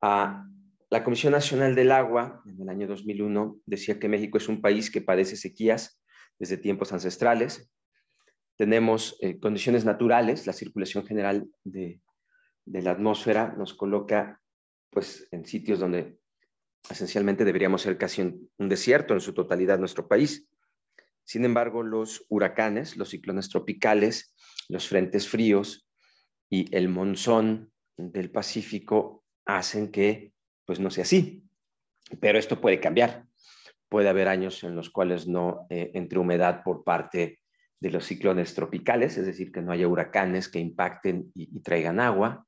Ah, la Comisión Nacional del Agua, en el año 2001, decía que México es un país que padece sequías desde tiempos ancestrales. Tenemos eh, condiciones naturales, la circulación general de, la atmósfera nos coloca pues, en sitios donde esencialmente deberíamos ser casi un desierto en su totalidad nuestro país. Sin embargo, los huracanes, los ciclones tropicales, los frentes fríos y el monzón del Pacífico hacen que pues no sea así. Pero esto puede cambiar. Puede haber años en los cuales no eh, entre humedad por parte de los ciclones tropicales, es decir, que no haya huracanes que impacten y, y traigan agua.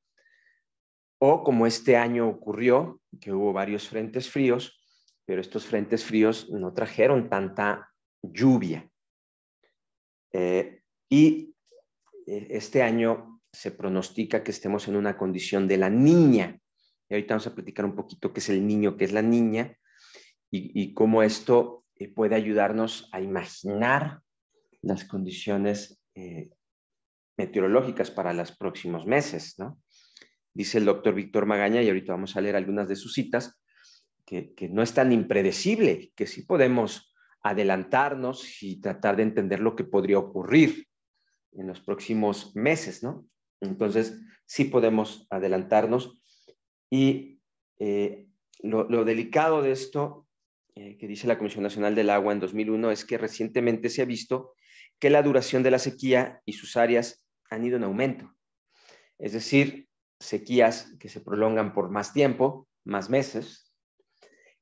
O como este año ocurrió, que hubo varios frentes fríos, pero estos frentes fríos no trajeron tanta lluvia. Eh, y eh, este año se pronostica que estemos en una condición de la niña. Y ahorita vamos a platicar un poquito qué es el niño, qué es la niña y, cómo esto eh, puede ayudarnos a imaginar las condiciones meteorológicas para los próximos meses, ¿no? Dice el doctor Víctor Magaña, y ahorita vamos a leer algunas de sus citas, que, que no es tan impredecible, que sí podemos adelantarnos y tratar de entender lo que podría ocurrir en los próximos meses, ¿no? Entonces, sí podemos adelantarnos. Y eh, lo, delicado de esto eh, que dice la Comisión Nacional del Agua en 2001 es que recientemente se ha visto que la duración de la sequía y sus áreas han ido en aumento. Es decir, sequías que se prolongan por más tiempo, más meses,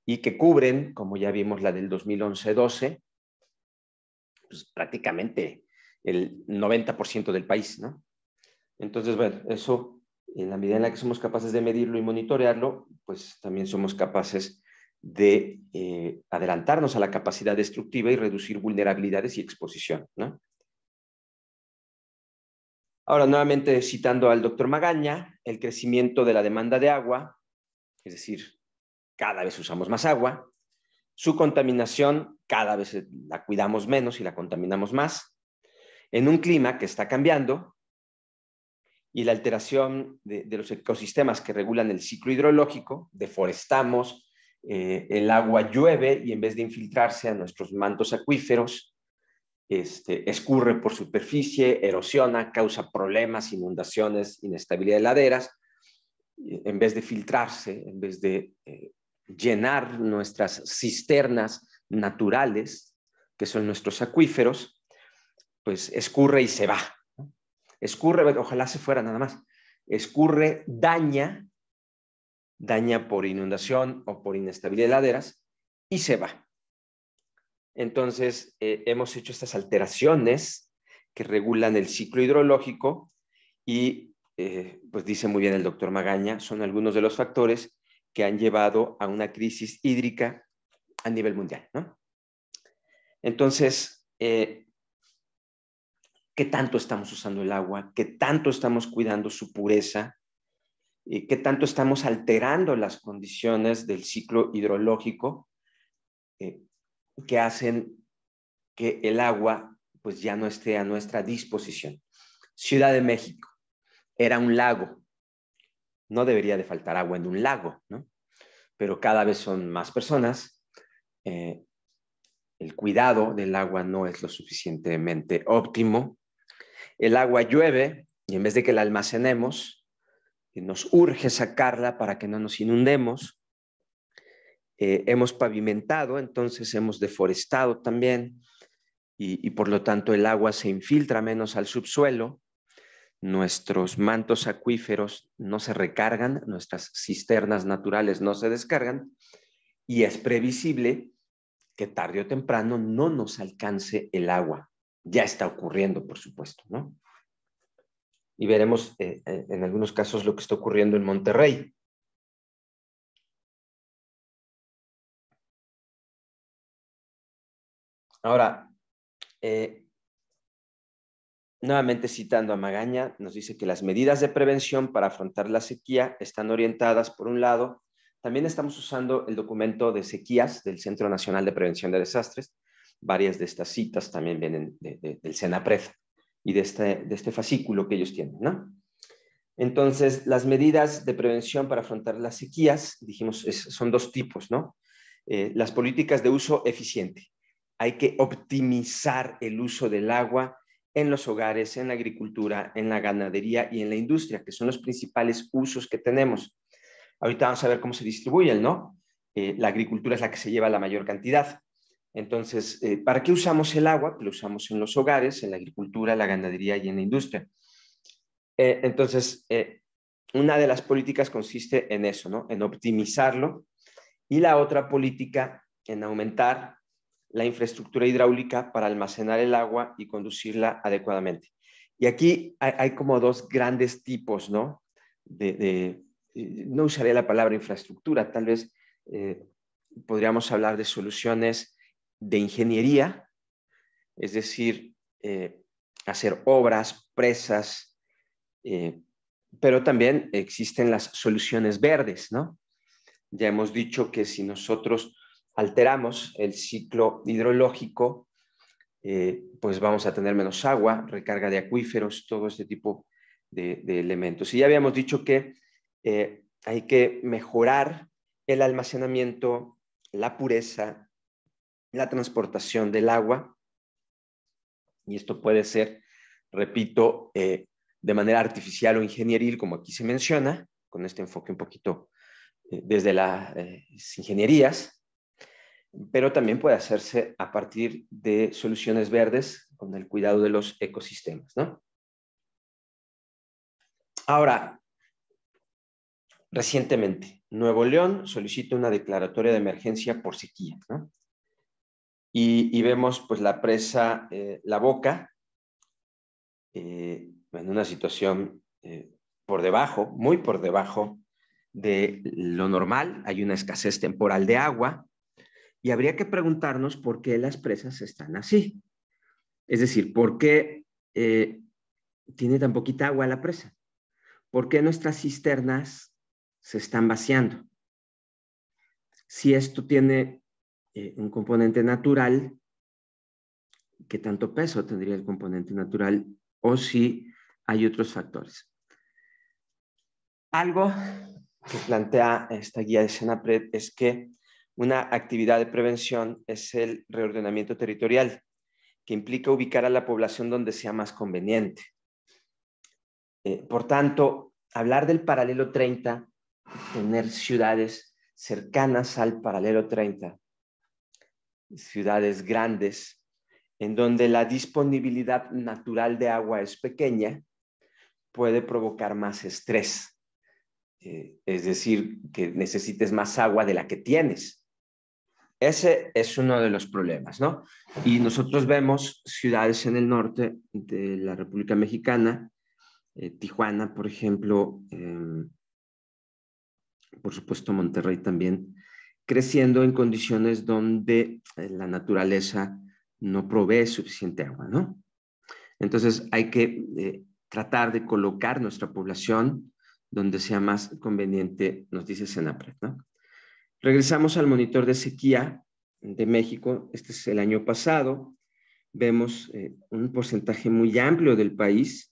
y que cubren, como ya vimos la del 2011-12, pues, prácticamente el 90% del país, Entonces, bueno, eso, en la medida en la que somos capaces de medirlo y monitorearlo, pues también somos capaces de eh, adelantarnos a la capacidad destructiva y reducir vulnerabilidades y exposición, ¿no? Ahora, nuevamente citando al doctor Magaña, el crecimiento de la demanda de agua, es decir, cada vez usamos más agua, su contaminación cada vez la cuidamos menos y la contaminamos más, en un clima que está cambiando y la alteración de, los ecosistemas que regulan el ciclo hidrológico, deforestamos, eh, el agua llueve y en vez de infiltrarse a nuestros mantos acuíferos, este, escurre por superficie, erosiona, causa problemas, inundaciones, inestabilidad de laderas, en vez de filtrarse, en vez de eh, llenar nuestras cisternas naturales, que son nuestros acuíferos, pues escurre y se va. Escurre, ojalá se fuera nada más. Escurre, daña, daña por inundación o por inestabilidad de laderas y se va. Entonces, eh, hemos hecho estas alteraciones que regulan el ciclo hidrológico y, eh, pues dice muy bien el doctor Magaña, son algunos de los factores que han llevado a una crisis hídrica a nivel mundial, Entonces, eh, ¿qué tanto estamos usando el agua? ¿Qué tanto estamos cuidando su pureza? ¿Y ¿Qué tanto estamos alterando las condiciones del ciclo hidrológico eh, que hacen que el agua pues ya no esté a nuestra disposición? Ciudad de México era un lago, no debería de faltar agua en un lago, ¿no? Pero cada vez son más personas. Eh, el cuidado del agua no es lo suficientemente óptimo. El agua llueve y en vez de que la almacenemos, eh, nos urge sacarla para que no nos inundemos. Eh, hemos pavimentado, entonces hemos deforestado también y por lo tanto el agua se infiltra menos al subsuelo nuestros mantos acuíferos no se recargan, nuestras cisternas naturales no se descargan y es previsible que tarde o temprano no nos alcance el agua. Ya está ocurriendo, por supuesto, ¿no? Y veremos eh, eh, en algunos casos lo que está ocurriendo en Monterrey. Ahora, eh, Nuevamente citando a Magaña, nos dice que las medidas de prevención para afrontar la sequía están orientadas, por un lado, también estamos usando el documento de sequías del Centro Nacional de Prevención de Desastres. Varias de estas citas también vienen del CENAPRED y de este, de este fascículo que ellos tienen. ¿no? Entonces, las medidas de prevención para afrontar las sequías, dijimos, son dos tipos, ¿no? Eh, las políticas de uso eficiente. Hay que optimizar el uso del agua en los hogares, en la agricultura, en la ganadería y en la industria, que son los principales usos que tenemos. Ahorita vamos a ver cómo se distribuyen, ¿no? Eh, la agricultura es la que se lleva la mayor cantidad. Entonces, eh, ¿para qué usamos el agua? Lo usamos en los hogares, en la agricultura, la ganadería y en la industria. Eh, entonces, una de las políticas consiste en eso, ¿no? En optimizarlo. Y la otra política en aumentar la infraestructura hidráulica para almacenar el agua y conducirla adecuadamente. Y aquí hay, como dos grandes tipos, ¿no? De, no usaré la palabra infraestructura, tal vez eh, podríamos hablar de soluciones de ingeniería, es decir, eh, hacer obras, presas, eh, pero también existen las soluciones verdes, ¿no? Ya hemos dicho que si nosotros alteramos el ciclo hidrológico, eh, pues vamos a tener menos agua, recarga de acuíferos, todo este tipo de, elementos. Y ya habíamos dicho que eh, hay que mejorar el almacenamiento, la pureza, la transportación del agua. Y esto puede ser, repito, eh, de manera artificial o ingenieril, como aquí se menciona, con este enfoque un poquito desde las ingenierías, pero también puede hacerse a partir de soluciones verdes con el cuidado de los ecosistemas. ¿no? Ahora, recientemente, Nuevo León solicita una declaratoria de emergencia por sequía. ¿no? Y, vemos pues la presa eh, La Boca eh, en una situación eh, por debajo, muy por debajo de lo normal. Hay una escasez temporal de agua y habría que preguntarnos por qué las presas están así. Es decir, ¿por qué eh, tiene tan poquita agua la presa? ¿Por qué nuestras cisternas se están vaciando? Si esto tiene eh, un componente natural, ¿qué tanto peso tendría el componente natural? O si hay otros factores. Algo que plantea esta guía de Senapred es que una actividad de prevención es el reordenamiento territorial, que implica ubicar a la población donde sea más conveniente. Eh, por tanto, hablar del paralelo 30, tener ciudades cercanas al paralelo 30, ciudades grandes, en donde la disponibilidad natural de agua es pequeña, puede provocar más estrés. Eh, es decir, que necesites más agua de la que tienes. Ese es uno de los problemas, ¿no? Y nosotros vemos ciudades en el norte de la República Mexicana, eh, Tijuana, por ejemplo, em, por supuesto Monterrey también, creciendo en condiciones donde eh, la naturaleza no provee suficiente agua, ¿no? Entonces hay que eh, tratar de colocar nuestra población donde sea más conveniente, nos dice Senapred, ¿no? Regresamos al monitor de sequía de México, este es el año pasado, vemos eh, un porcentaje muy amplio del país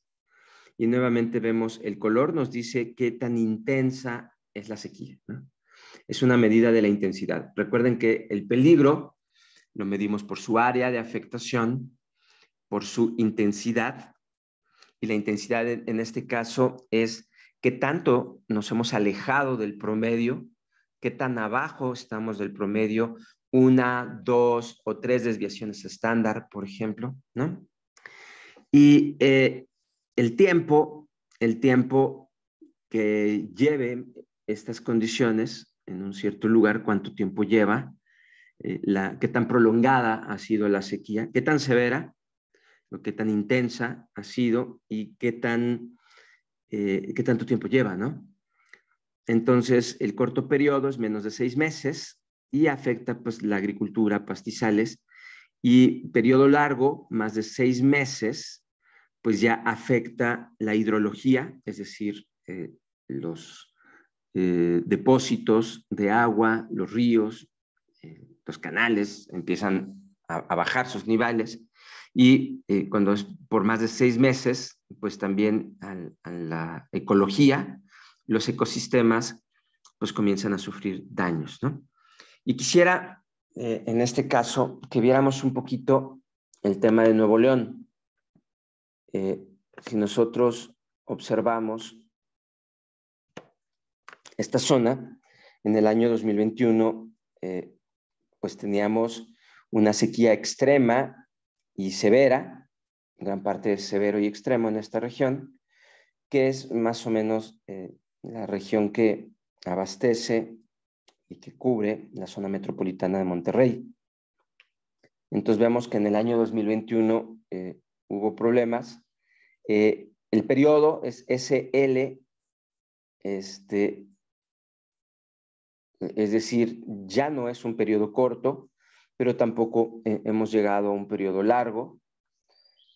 y nuevamente vemos el color, nos dice qué tan intensa es la sequía. Es una medida de la intensidad. Recuerden que el peligro lo medimos por su área de afectación, por su intensidad, y la intensidad en este caso es qué tanto nos hemos alejado del promedio qué tan abajo estamos del promedio, una, dos o tres desviaciones estándar, por ejemplo, ¿no? Y eh, el tiempo, el tiempo que lleve estas condiciones en un cierto lugar, cuánto tiempo lleva, eh, la, qué tan prolongada ha sido la sequía, qué tan severa, lo qué tan intensa ha sido y qué, tan, eh, qué tanto tiempo lleva, ¿no? Entonces, el corto periodo es menos de seis meses y afecta pues, la agricultura, pastizales, y periodo largo, más de seis meses, pues ya afecta la hidrología, es decir, eh, los eh, depósitos de agua, los ríos, eh, los canales empiezan a, bajar sus niveles y cuando es por más de seis meses, pues también a la ecología, los ecosistemas pues comienzan a sufrir daños. ¿no? Y quisiera, eh, en este caso, que viéramos un poquito el tema de Nuevo León. Eh, si nosotros observamos esta zona, en el año 2021, eh, pues teníamos una sequía extrema y severa, gran parte severo y extremo en esta región, que es más o menos la región que abastece y que cubre la zona metropolitana de Monterrey. Entonces vemos que en el año 2021 eh, hubo problemas. Eh, el periodo es SL, este, es decir, ya no es un periodo corto, pero tampoco eh, hemos llegado a un periodo largo.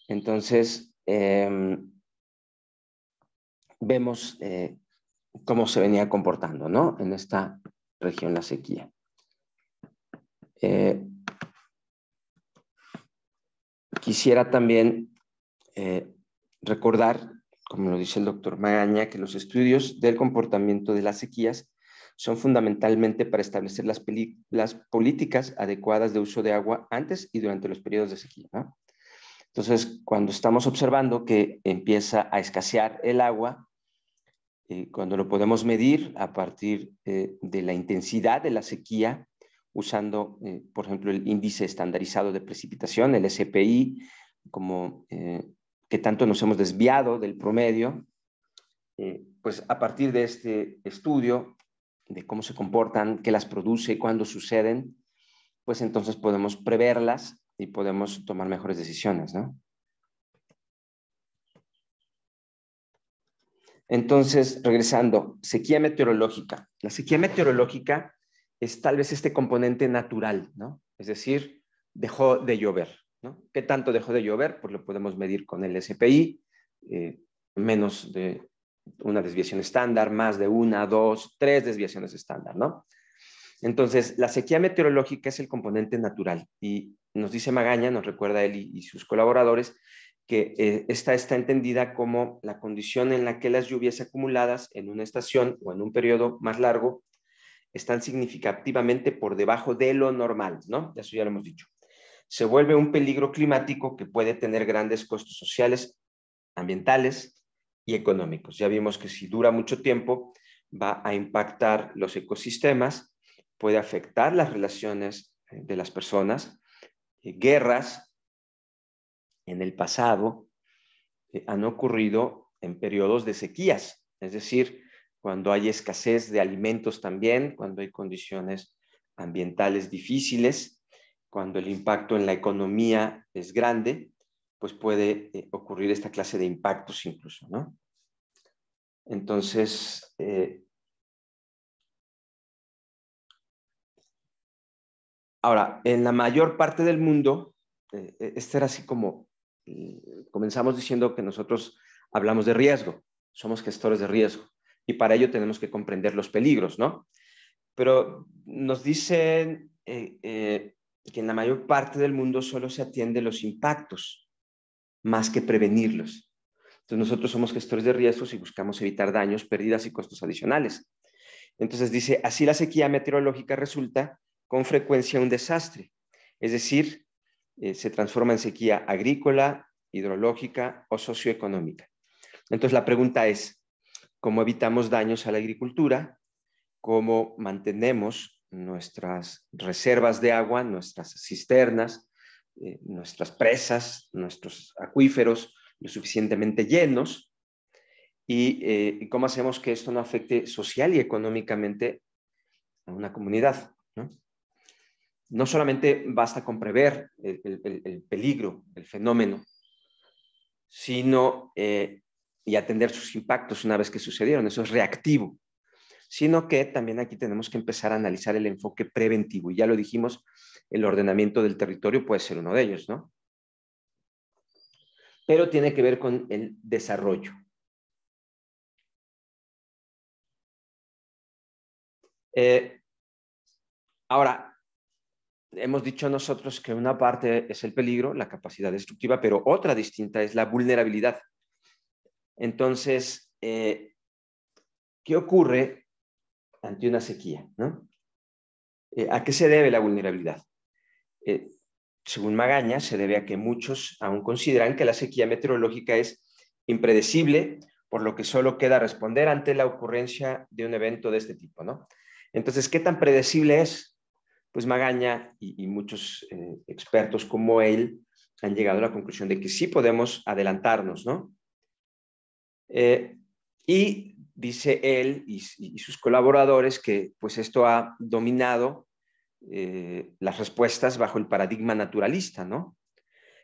Entonces, em, vemos cómo se venía comportando ¿no? en esta región la sequía. Eh, quisiera también eh, recordar, como lo dice el doctor Magaña, que los estudios del comportamiento de las sequías son fundamentalmente para establecer las, políticas adecuadas de uso de agua antes y durante los periodos de sequía. Entonces, cuando estamos observando que empieza a escasear el agua, eh, cuando lo podemos medir a partir eh, de la intensidad de la sequía, usando, eh, por ejemplo, el índice estandarizado de precipitación, el SPI, como que tanto nos hemos desviado del promedio, pues a partir de este estudio de cómo se comportan, qué las produce, cuándo suceden, pues entonces podemos preverlas y podemos tomar mejores decisiones, ¿no? Entonces, regresando, sequía meteorológica. La sequía meteorológica es tal vez este componente natural, ¿no? Es decir, dejó de llover, ¿no? ¿Qué tanto dejó de llover? Pues lo podemos medir con el SPI, eh, menos de una desviación estándar, más de una, dos, tres desviaciones estándar, ¿no? Entonces, la sequía meteorológica es el componente natural y nos dice Magaña, nos recuerda él y sus colaboradores, que eh, esta está entendida como la condición en la que las lluvias acumuladas en una estación o en un periodo más largo están significativamente por debajo de lo normal, ¿no? Eso ya lo hemos dicho. Se vuelve un peligro climático que puede tener grandes costos sociales, ambientales y económicos. Ya vimos que si dura mucho tiempo va a impactar los ecosistemas, puede afectar las relaciones eh, de las personas, eh, guerras, en el pasado eh, han ocurrido en periodos de sequías, es decir, cuando hay escasez de alimentos también, cuando hay condiciones ambientales difíciles, cuando el impacto en la economía es grande, pues puede eh, ocurrir esta clase de impactos incluso, ¿no? Entonces, eh, ahora, en la mayor parte del mundo, e, este era así como Mm, comenzamos diciendo que nosotros hablamos de riesgo, somos gestores de riesgo y para ello tenemos que comprender los peligros, ¿no? Pero nos dicen eh, eh, que en la mayor parte del mundo solo se atiende los impactos más que prevenirlos. Entonces nosotros somos gestores de riesgos y buscamos evitar daños, pérdidas y costos adicionales. Entonces dice, así la sequía meteorológica resulta con frecuencia un desastre, es decir, eh, se transforma en sequía agrícola, hidrológica o socioeconómica. Entonces la pregunta es, ¿cómo evitamos daños a la agricultura? ¿Cómo mantenemos nuestras reservas de agua, nuestras cisternas, eh, nuestras presas, nuestros acuíferos lo suficientemente llenos? Eh, ¿Y cómo hacemos que esto no afecte social y económicamente a una comunidad? ¿no? no solamente basta con prever el, peligro, el fenómeno, sino eh, y atender sus impactos una vez que sucedieron, eso es reactivo, sino que también aquí tenemos que empezar a analizar el enfoque preventivo. Y ya lo dijimos, el ordenamiento del territorio puede ser uno de ellos, ¿no? Pero tiene que ver con el desarrollo. Eh, ahora, hemos dicho nosotros que una parte es el peligro, la capacidad destructiva, pero otra distinta es la vulnerabilidad. Entonces, eh, ¿qué ocurre ante una sequía? Eh, ¿A qué se debe la vulnerabilidad? Eh, según Magaña, se debe a que muchos aún consideran que la sequía meteorológica es impredecible, por lo que solo queda responder ante la ocurrencia de un evento de este tipo. Entonces, ¿qué tan predecible es? pues Magaña y, muchos eh, expertos como él han llegado a la conclusión de que sí podemos adelantarnos, ¿no? Eh, y dice él y, sus colaboradores que pues esto ha dominado eh, las respuestas bajo el paradigma naturalista, ¿no?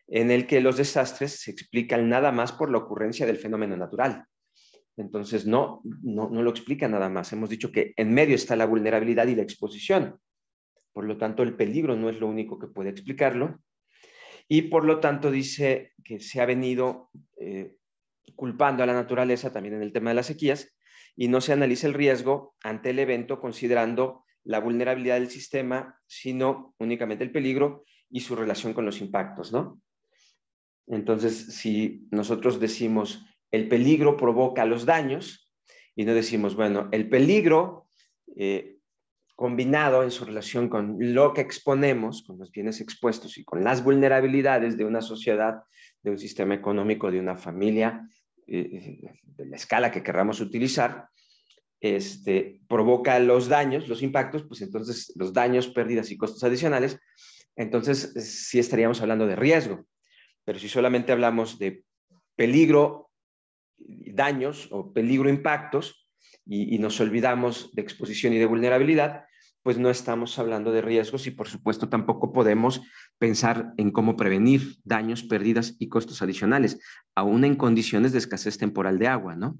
En el que los desastres se explican nada más por la ocurrencia del fenómeno natural. Entonces, no, no lo explica nada más. Hemos dicho que en medio está la vulnerabilidad y la exposición. Por lo tanto, el peligro no es lo único que puede explicarlo. Y por lo tanto dice que se ha venido eh, culpando a la naturaleza también en el tema de las sequías y no se analiza el riesgo ante el evento considerando la vulnerabilidad del sistema, sino únicamente el peligro y su relación con los impactos, Entonces, si nosotros decimos el peligro provoca los daños y no decimos, bueno, el peligro eh, combinado en su relación con lo que exponemos, con los bienes expuestos y con las vulnerabilidades de una sociedad, de un sistema económico, de una familia, eh, eh, de la escala que querramos utilizar, este, provoca los daños, los impactos, pues entonces los daños, pérdidas y costos adicionales, entonces sí estaríamos hablando de riesgo. Pero si solamente hablamos de peligro, daños o peligro impactos y nos olvidamos de exposición y de vulnerabilidad, pues no estamos hablando de riesgos y por supuesto tampoco podemos pensar en cómo prevenir daños, pérdidas y costos adicionales, aún en condiciones de escasez temporal de agua, ¿no?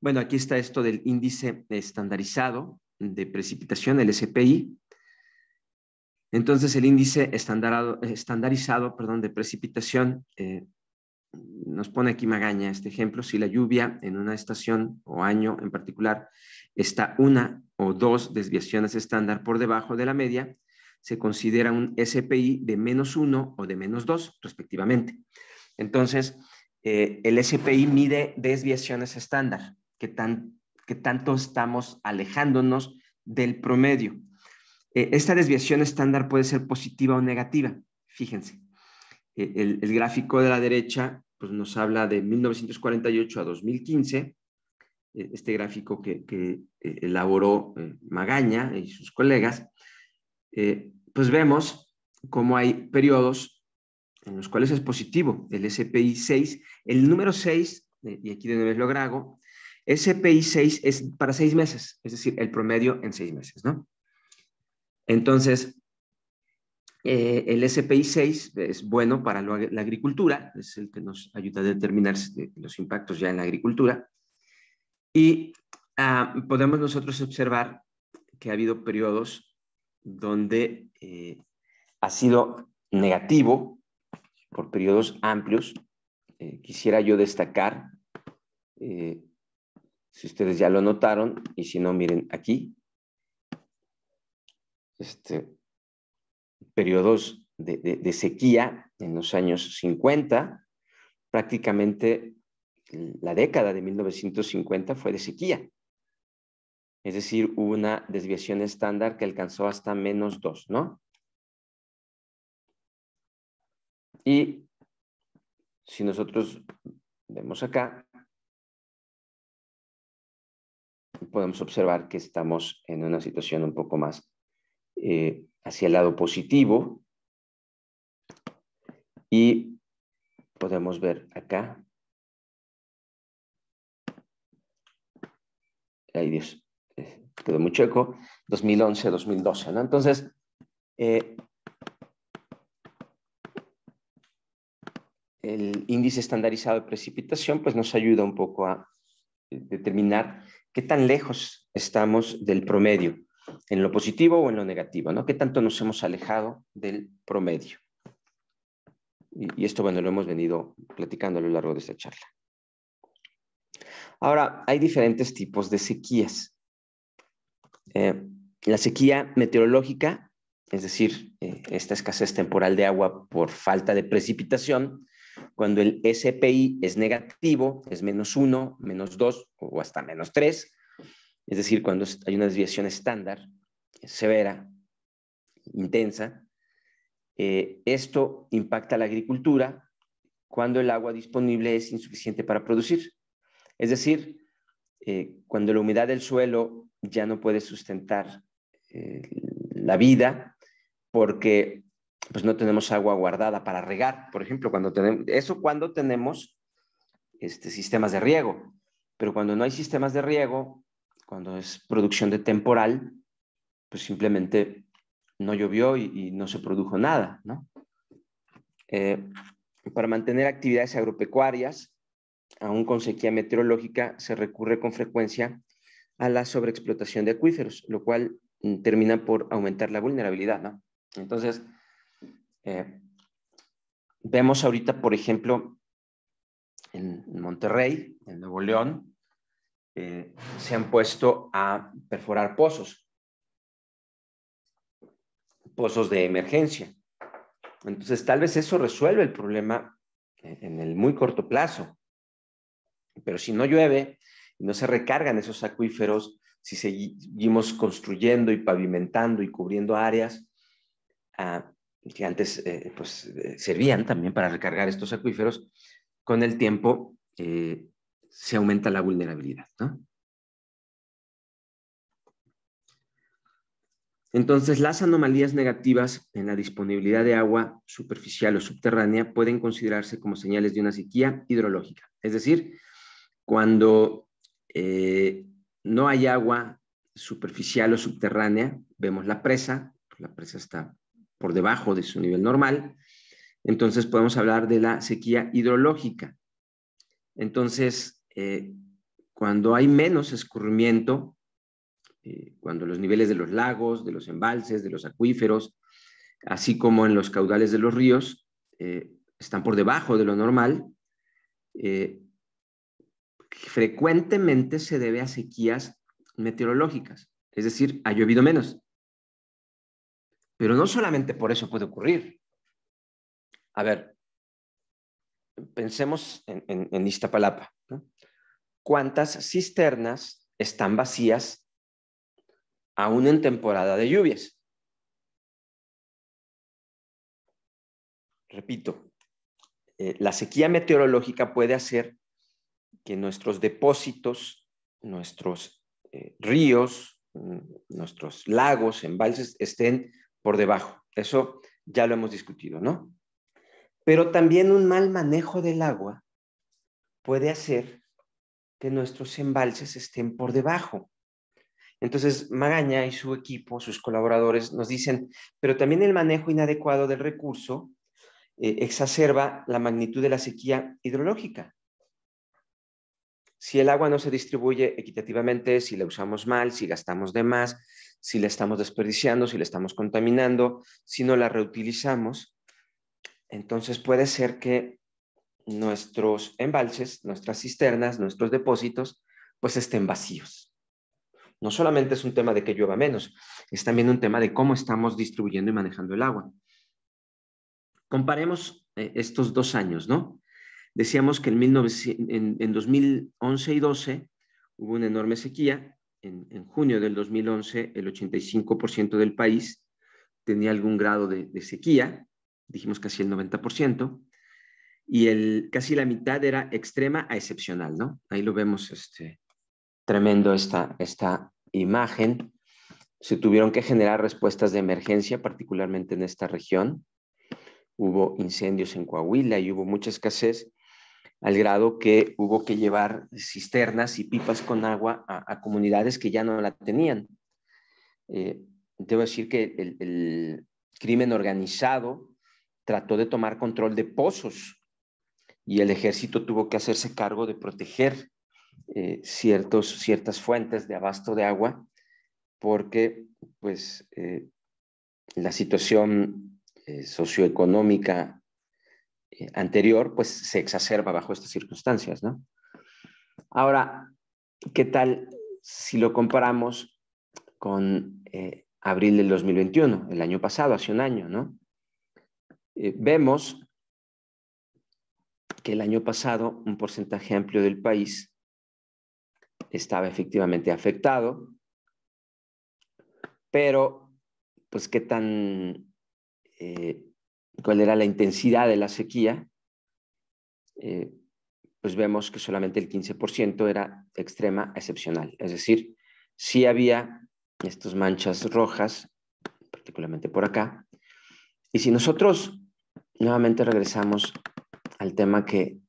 Bueno, aquí está esto del índice estandarizado de precipitación, el SPI. Entonces, el índice estandarizado de precipitación eh, nos pone aquí Magaña este ejemplo, si la lluvia en una estación o año en particular está una o dos desviaciones estándar por debajo de la media, se considera un SPI de menos uno o de menos dos, respectivamente. Entonces, eh, el SPI mide desviaciones estándar, que, tan, tanto estamos alejándonos del promedio. Eh, esta desviación estándar puede ser positiva o negativa, fíjense. Eh, el, gráfico de la derecha pues nos habla de 1948 a 2015, eh, este gráfico que, eh, elaboró Magaña y sus colegas, pues vemos cómo hay periodos en los cuales es positivo el SPI 6. El número 6, y aquí de nuevo lo grago, SPI 6 es para seis meses, es decir, el promedio en seis meses, ¿no? Entonces, eh, el SPI 6 es bueno para la agricultura, es el que nos ayuda a determinar eh, los impactos ya en la agricultura. Y ah, podemos nosotros observar que ha habido periodos donde eh, ha sido negativo por periodos amplios. quisiera yo destacar, si ustedes ya lo notaron, y si no, miren aquí. Este, periodos de, sequía en los años 50, prácticamente la década de 1950 fue de sequía. Es decir, hubo una desviación estándar que alcanzó hasta menos 2, ¿no? Y si nosotros vemos acá, podemos observar que estamos en una situación un poco más eh, hacia el lado positivo. Y podemos ver acá. Ay Dios, eh, quedó mucho eco, 2011, 2012, ¿no? Entonces, eh, el índice estandarizado de precipitación pues nos ayuda un poco a determinar qué tan lejos estamos del promedio en lo positivo o en lo negativo, ¿no? ¿Qué tanto nos hemos alejado del promedio? Y, esto, bueno, lo hemos venido platicando a lo largo de esta charla. Ahora, hay diferentes tipos de sequías. Eh, la sequía meteorológica, es decir, eh, esta escasez temporal de agua por falta de precipitación, cuando el SPI es negativo, es menos uno, menos dos o hasta menos tres. Es decir, cuando hay una desviación estándar, severa, intensa, eh, esto impacta la agricultura cuando el agua disponible es insuficiente para producir. Es decir, eh, cuando la humedad del suelo ya no puede sustentar eh, la vida porque pues, no tenemos agua guardada para regar, por ejemplo, cuando tenemos, eso cuando tenemos este, sistemas de riego. Pero cuando no hay sistemas de riego, cuando es producción de temporal, pues simplemente no llovió y, no se produjo nada, ¿no? Eh, para mantener actividades agropecuarias, aún con sequía meteorológica, se recurre con frecuencia a la sobreexplotación de acuíferos, lo cual mm, termina por aumentar la vulnerabilidad, ¿no? Entonces, eh, vemos ahorita, por ejemplo, en Monterrey, en Nuevo León, eh, se han puesto a perforar pozos, pozos de emergencia. Entonces, tal vez eso resuelve el problema en el muy corto plazo. Pero si no llueve y no se recargan esos acuíferos, si seguimos construyendo y pavimentando y cubriendo áreas ah, que antes eh, pues, eh, servían también para recargar estos acuíferos, con el tiempo se aumenta la vulnerabilidad, Entonces, las anomalías negativas en la disponibilidad de agua superficial o subterránea pueden considerarse como señales de una sequía hidrológica. Es decir, cuando eh, no hay agua superficial o subterránea, vemos la presa, pues, la presa está por debajo de su nivel normal, entonces podemos hablar de la sequía hidrológica. Entonces, eh, cuando hay menos escurrimiento, eh, cuando los niveles de los lagos, de los embalses, de los acuíferos, así como en los caudales de los ríos, eh, están por debajo de lo normal, frecuentemente se debe a sequías meteorológicas, es decir, ha llovido menos. Pero no solamente por eso puede ocurrir. A ver, pensemos en, en, en Iztapalapa. ¿Cuántas cisternas están vacías aún en temporada de lluvias? Repito, eh, la sequía meteorológica puede hacer que nuestros depósitos, nuestros eh, ríos, mm, nuestros lagos, embalses estén por debajo. Eso ya lo hemos discutido, ¿no? Pero también un mal manejo del agua puede hacer que nuestros embalses estén por debajo. Entonces, Magaña y su equipo, sus colaboradores, nos dicen, pero también el manejo inadecuado del recurso eh, exacerba la magnitud de la sequía hidrológica. Si el agua no se distribuye equitativamente, si la usamos mal, si gastamos de más, si la estamos desperdiciando, si la estamos contaminando, si no la reutilizamos, entonces puede ser que nuestros embalses, nuestras cisternas, nuestros depósitos, pues estén vacíos. No solamente es un tema de que llueva menos, es también un tema de cómo estamos distribuyendo y manejando el agua. Comparemos eh, estos dos años, ¿no? Decíamos que en, 2011 y 12 hubo una enorme sequía. En, junio del 2011, el 85% del país tenía algún grado de sequía, dijimos casi el 90% y casi la mitad era extrema a excepcional, ¿no? Ahí lo vemos, este, tremendo esta, esta imagen. Se tuvieron que generar respuestas de emergencia, particularmente en esta región. Hubo incendios en Coahuila y hubo mucha escasez, al grado que hubo que llevar cisternas y pipas con agua a, comunidades que ya no la tenían. Eh, debo decir que el crimen organizado trató de tomar control de pozos y el ejército tuvo que hacerse cargo de proteger eh, ciertos, ciertas fuentes de abasto de agua porque pues, eh, la situación eh, socioeconómica anterior pues, se exacerba bajo estas circunstancias. ¿no? Ahora, ¿qué tal si lo comparamos con abril del 2021, el año pasado, hace un año? ¿no? vemos que el año pasado un porcentaje amplio del país estaba efectivamente afectado, pero pues qué tan, eh, cuál era la intensidad de la sequía, eh, pues vemos que solamente el 15% era extrema excepcional, es decir, sí había estas manchas rojas, particularmente por acá, y si nosotros nuevamente regresamos el tema que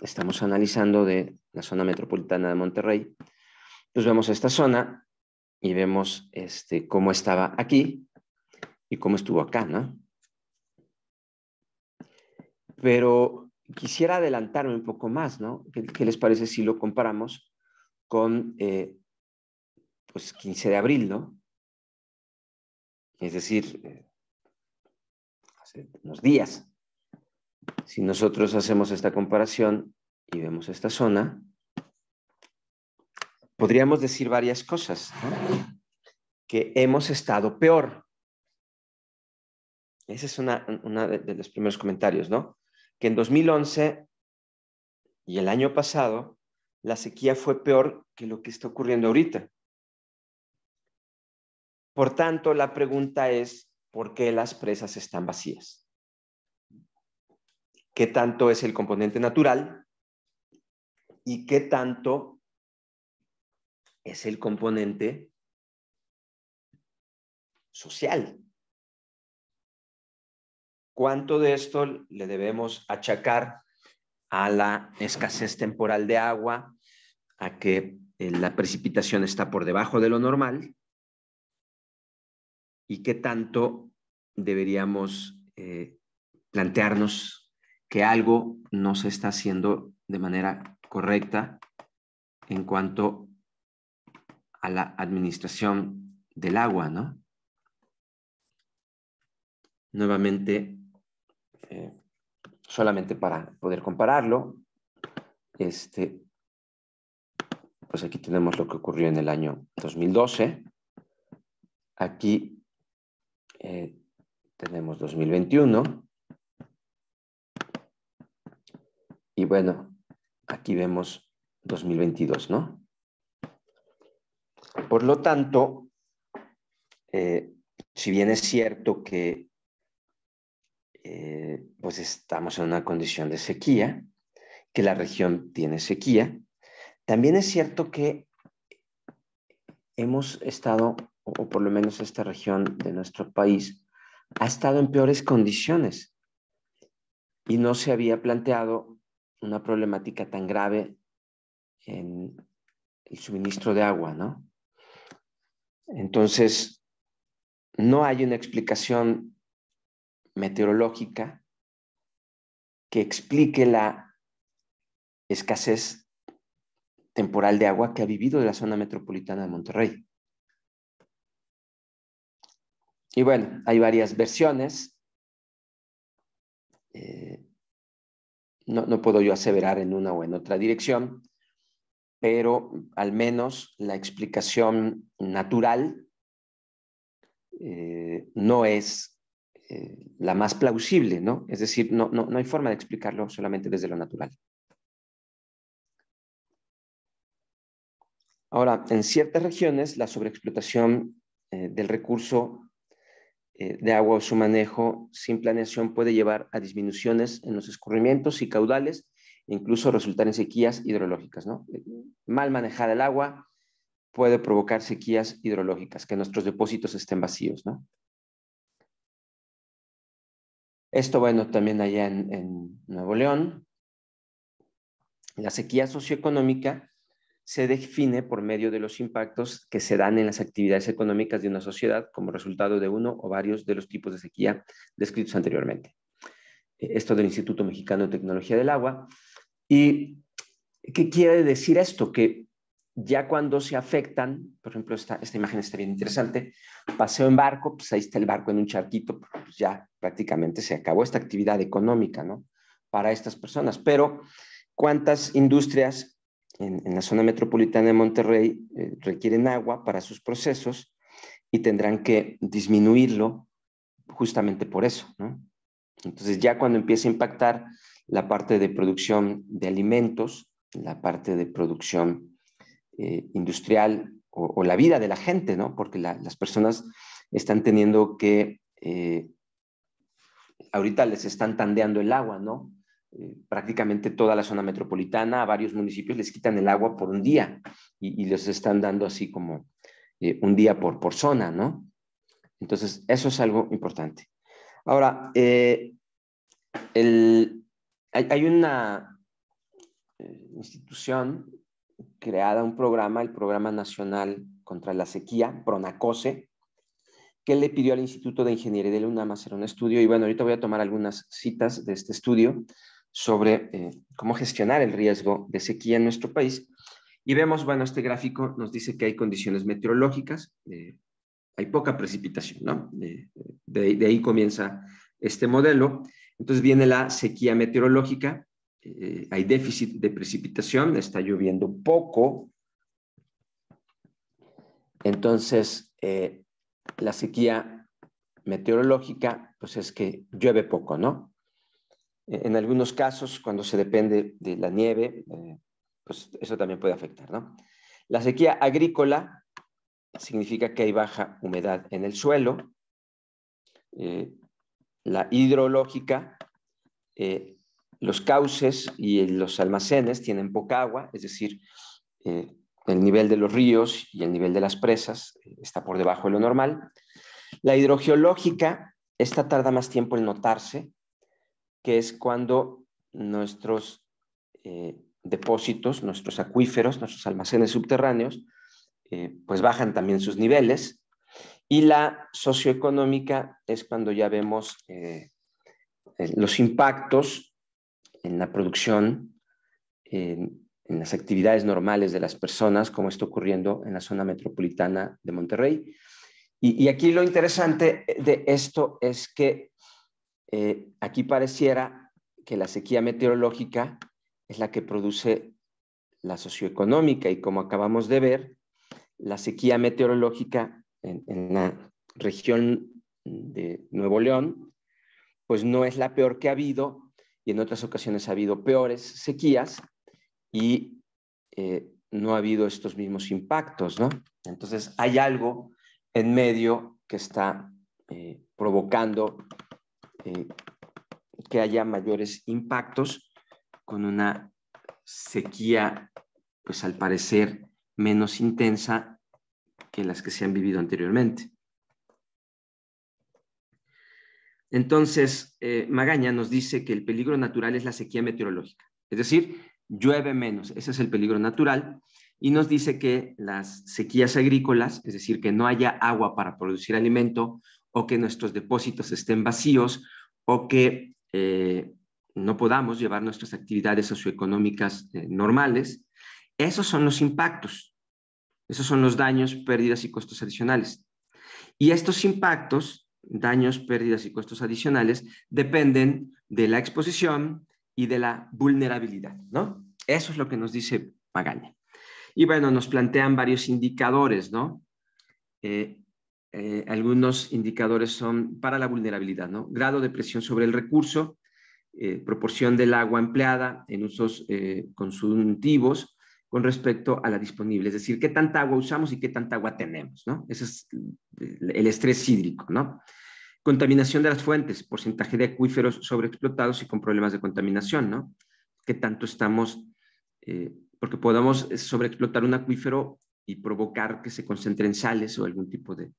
estamos analizando de la zona metropolitana de Monterrey, pues vemos esta zona y vemos este, cómo estaba aquí y cómo estuvo acá, ¿no? Pero quisiera adelantarme un poco más, ¿no? ¿Qué, les parece si lo comparamos con, eh, pues, 15 de abril, ¿no? Es decir, eh, hace unos días. Si nosotros hacemos esta comparación y vemos esta zona, podríamos decir varias cosas. Que hemos estado peor. Ese es uno de, de los primeros comentarios, ¿no? Que en 2011 y el año pasado, la sequía fue peor que lo que está ocurriendo ahorita. Por tanto, la pregunta es, ¿por qué las presas están vacías? qué tanto es el componente natural y qué tanto es el componente social. ¿Cuánto de esto le debemos achacar a la escasez temporal de agua, a que eh, la precipitación está por debajo de lo normal? ¿Y qué tanto deberíamos eh, plantearnos que algo no se está haciendo de manera correcta en cuanto a la administración del agua, ¿no? Nuevamente, eh, solamente para poder compararlo, este, pues aquí tenemos lo que ocurrió en el año 2012. Aquí eh, tenemos 2021. Y bueno, aquí vemos 2022, ¿no? Por lo tanto, eh, si bien es cierto que eh, pues estamos en una condición de sequía, que la región tiene sequía, también es cierto que hemos estado, o por lo menos esta región de nuestro país, ha estado en peores condiciones y no se había planteado una problemática tan grave en el suministro de agua, ¿no? Entonces, no hay una explicación meteorológica que explique la escasez temporal de agua que ha vivido la zona metropolitana de Monterrey. Y bueno, hay varias versiones. Eh, no, puedo yo aseverar en una o en otra dirección, pero al menos la explicación natural eh, no es eh, la más plausible, ¿no? Es decir, no, hay forma de explicarlo solamente desde lo natural. Ahora, en ciertas regiones la sobreexplotación eh, del recurso eh, de agua o su manejo sin planeación puede llevar a disminuciones en los escurrimientos y caudales, incluso resultar en sequías hidrológicas. ¿no? Eh, mal manejada el agua puede provocar sequías hidrológicas, que nuestros depósitos estén vacíos. ¿no? Esto, bueno, también allá en Nuevo León. La sequía socioeconómica se define por medio de los impactos que se dan en las actividades económicas de una sociedad como resultado de uno o varios de los tipos de sequía descritos anteriormente. Eh, esto del Instituto Mexicano de Tecnología del Agua. ¿Y qué quiere decir esto? Que ya cuando se afectan, por ejemplo, esta, esta imagen está bien interesante, paseo en barco, pues ahí está el barco en un charquito, pues, ya prácticamente se acabó esta actividad económica, ¿no? Para estas personas. Pero, ¿cuántas industrias en, la zona metropolitana de Monterrey eh, requieren agua para sus procesos y tendrán que disminuirlo justamente por eso. Entonces ya cuando empiece a impactar la parte de producción de alimentos, la parte de producción eh, industrial o, la vida de la gente, ¿no? porque las personas están teniendo que, eh, ahorita les están tandeando el agua, ¿no? Eh, prácticamente toda la zona metropolitana, a varios municipios les quitan el agua por un día y, les están dando así como eh, un día por, por zona, ¿no? Entonces, eso es algo importante. Ahora, eh, hay, una institución creada, un programa, el Programa Nacional contra la Sequía, PRONACOSE, que le pidió al Instituto de Ingeniería de la UNAM hacer un estudio. Y bueno, ahorita voy a tomar algunas citas de este estudio sobre eh, cómo gestionar el riesgo de sequía en nuestro país. Y vemos, bueno, este gráfico nos dice que hay condiciones meteorológicas, eh, hay poca precipitación, ¿no? Eh, de, ahí comienza este modelo. Entonces viene la sequía meteorológica, hay déficit de precipitación, está lloviendo poco. Entonces, la sequía meteorológica, pues es que llueve poco, ¿no? Eh, en algunos casos, cuando se depende de la nieve, eh, pues eso también puede afectar. La sequía agrícola significa que hay baja humedad en el suelo. Eh, la hidrológica, los cauces y los almacenes tienen poca agua, es decir, el nivel de los ríos y el nivel de las presas está por debajo de lo normal. La hidrogeológica, esta tarda más tiempo en notarse, que es cuando nuestros eh, depósitos, nuestros acuíferos, nuestros almacenes subterráneos, eh, pues bajan también sus niveles. Y la socioeconómica es cuando ya vemos eh, los impactos en la producción, en, las actividades normales de las personas, como está ocurriendo en la zona metropolitana de Monterrey. y, aquí lo interesante de esto es que eh, aquí pareciera que la sequía meteorológica es la que produce la socioeconómica y como acabamos de ver, la sequía meteorológica en, la región de Nuevo León, pues no es la peor que ha habido y en otras ocasiones ha habido peores sequías y eh, no ha habido estos mismos impactos, ¿no? Entonces hay algo en medio que está eh, provocando eh, que haya mayores impactos con una sequía, pues al parecer, menos intensa que las que se han vivido anteriormente. Entonces, eh, Magaña nos dice que el peligro natural es la sequía meteorológica, es decir, llueve menos, ese es el peligro natural, y nos dice que las sequías agrícolas, es decir, que no haya agua para producir alimento o que nuestros depósitos estén vacíos o que eh, no podamos llevar nuestras actividades socioeconómicas eh, normales, esos son los impactos, esos son los daños, pérdidas y costos adicionales. Y estos impactos, daños, pérdidas y costos adicionales, dependen de la exposición y de la vulnerabilidad, ¿no? Eso es lo que nos dice Pagani. Y bueno, nos plantean varios indicadores, ¿no? Eh, eh, algunos indicadores son para la vulnerabilidad, ¿no? Grado de presión sobre el recurso, eh, proporción del agua empleada en usos eh, con respecto a la disponible, es decir, qué tanta agua usamos y qué tanta agua tenemos, ¿no? Ese es el estrés hídrico, ¿no? Contaminación de las fuentes, porcentaje de acuíferos sobreexplotados y con problemas de contaminación, ¿no? Qué tanto estamos, eh, porque podamos sobreexplotar un acuífero y provocar que se concentren sales o algún tipo de,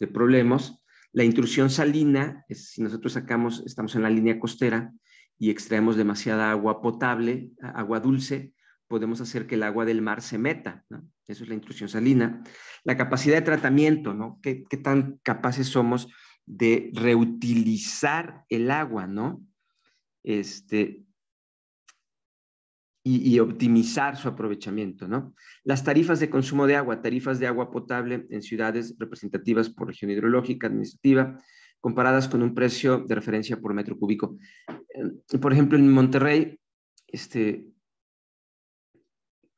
de problemas. La intrusión salina, es, si nosotros sacamos, estamos en la línea costera y extraemos demasiada agua potable, agua dulce, podemos hacer que el agua del mar se meta. ¿no? Eso es la intrusión salina. La capacidad de tratamiento, ¿no? ¿Qué, qué tan capaces somos de reutilizar el agua, ¿no? Este, y, optimizar su aprovechamiento, ¿no? Las tarifas de consumo de agua, tarifas de agua potable en ciudades representativas por región hidrológica, administrativa, comparadas con un precio de referencia por metro cúbico. Eh, por ejemplo, en Monterrey, este,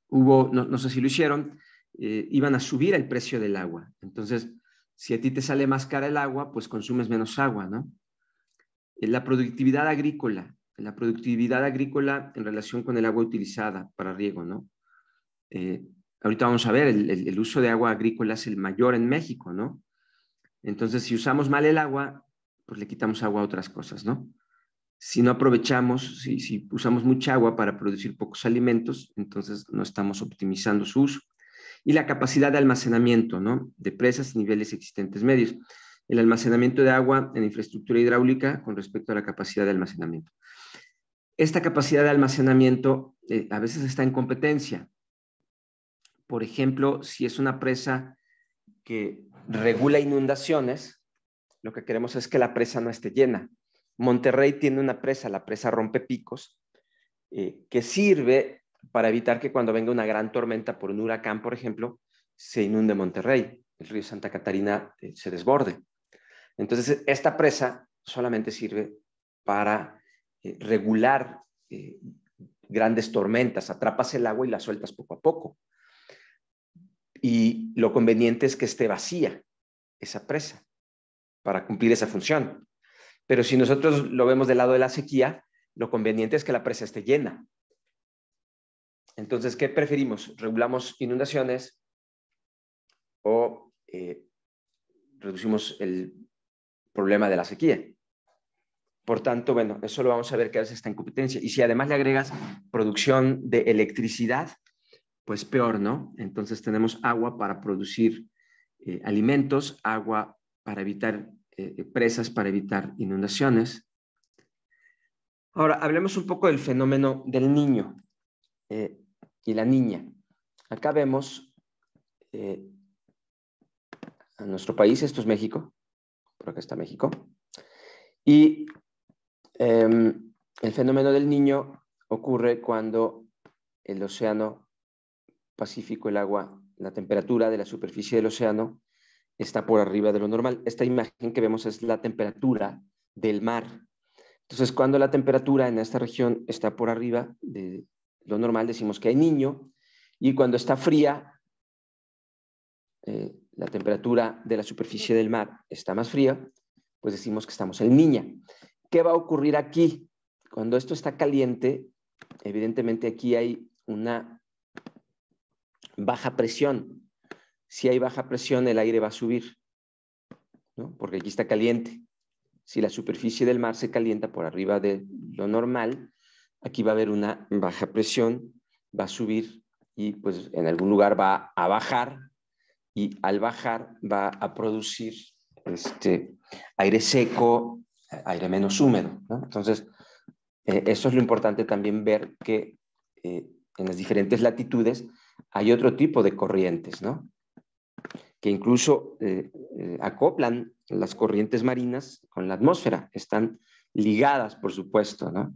hubo, no, sé si lo hicieron, eh, iban a subir el precio del agua. Entonces, si a ti te sale más cara el agua, pues consumes menos agua, ¿no? Eh, la productividad agrícola, la productividad agrícola en relación con el agua utilizada para riego, ¿no? Eh, ahorita vamos a ver, el, uso de agua agrícola es el mayor en México, ¿no? Entonces, si usamos mal el agua, pues le quitamos agua a otras cosas, ¿no? Si no aprovechamos, si, usamos mucha agua para producir pocos alimentos, entonces no estamos optimizando su uso. Y la capacidad de almacenamiento, ¿no? De presas niveles existentes medios. El almacenamiento de agua en infraestructura hidráulica con respecto a la capacidad de almacenamiento. Esta capacidad de almacenamiento eh, a veces está en competencia. Por ejemplo, si es una presa que regula inundaciones, lo que queremos es que la presa no esté llena. Monterrey tiene una presa, la presa rompe picos eh, que sirve para evitar que cuando venga una gran tormenta por un huracán, por ejemplo, se inunde Monterrey, el río Santa Catarina eh, se desborde. Entonces, esta presa solamente sirve para eh, regular eh, grandes tormentas, atrapas el agua y la sueltas poco a poco. Y lo conveniente es que esté vacía esa presa para cumplir esa función. Pero si nosotros lo vemos del lado de la sequía, lo conveniente es que la presa esté llena. Entonces, ¿qué preferimos? ¿Regulamos inundaciones o eh, reducimos el problema de la sequía? Por tanto, bueno, eso lo vamos a ver que hace esta incompetencia. Y si además le agregas producción de electricidad, pues peor, ¿no? Entonces tenemos agua para producir eh, alimentos, agua para evitar eh, eh, presas, para evitar inundaciones. Ahora, hablemos un poco del fenómeno del niño y la niña. Acá vemos a nuestro país, esto es México, por acá está México, y Em, el fenómeno del niño ocurre cuando el océano Pacífico, el agua, la temperatura de la superficie del océano está por arriba de lo normal. Esta imagen que vemos es la temperatura del mar. Entonces, cuando la temperatura en esta región está por arriba de lo normal, decimos que hay niño, y cuando está fría, eh, la temperatura de la superficie del mar está más fría, pues decimos que estamos en niña. ¿Qué va a ocurrir aquí? Cuando esto está caliente, evidentemente aquí hay una baja presión. Si hay baja presión, el aire va a subir, porque aquí está caliente. Si la superficie del mar se calienta por arriba de lo normal, aquí va a haber una baja presión, va a subir y pues en algún lugar va a bajar y al bajar va a producir este aire seco aire menos húmedo. ¿no? Entonces, eh, eso es lo importante también ver que eh, en las diferentes latitudes hay otro tipo de corrientes, ¿no? que incluso eh, acoplan las corrientes marinas con la atmósfera, están ligadas, por supuesto. ¿no?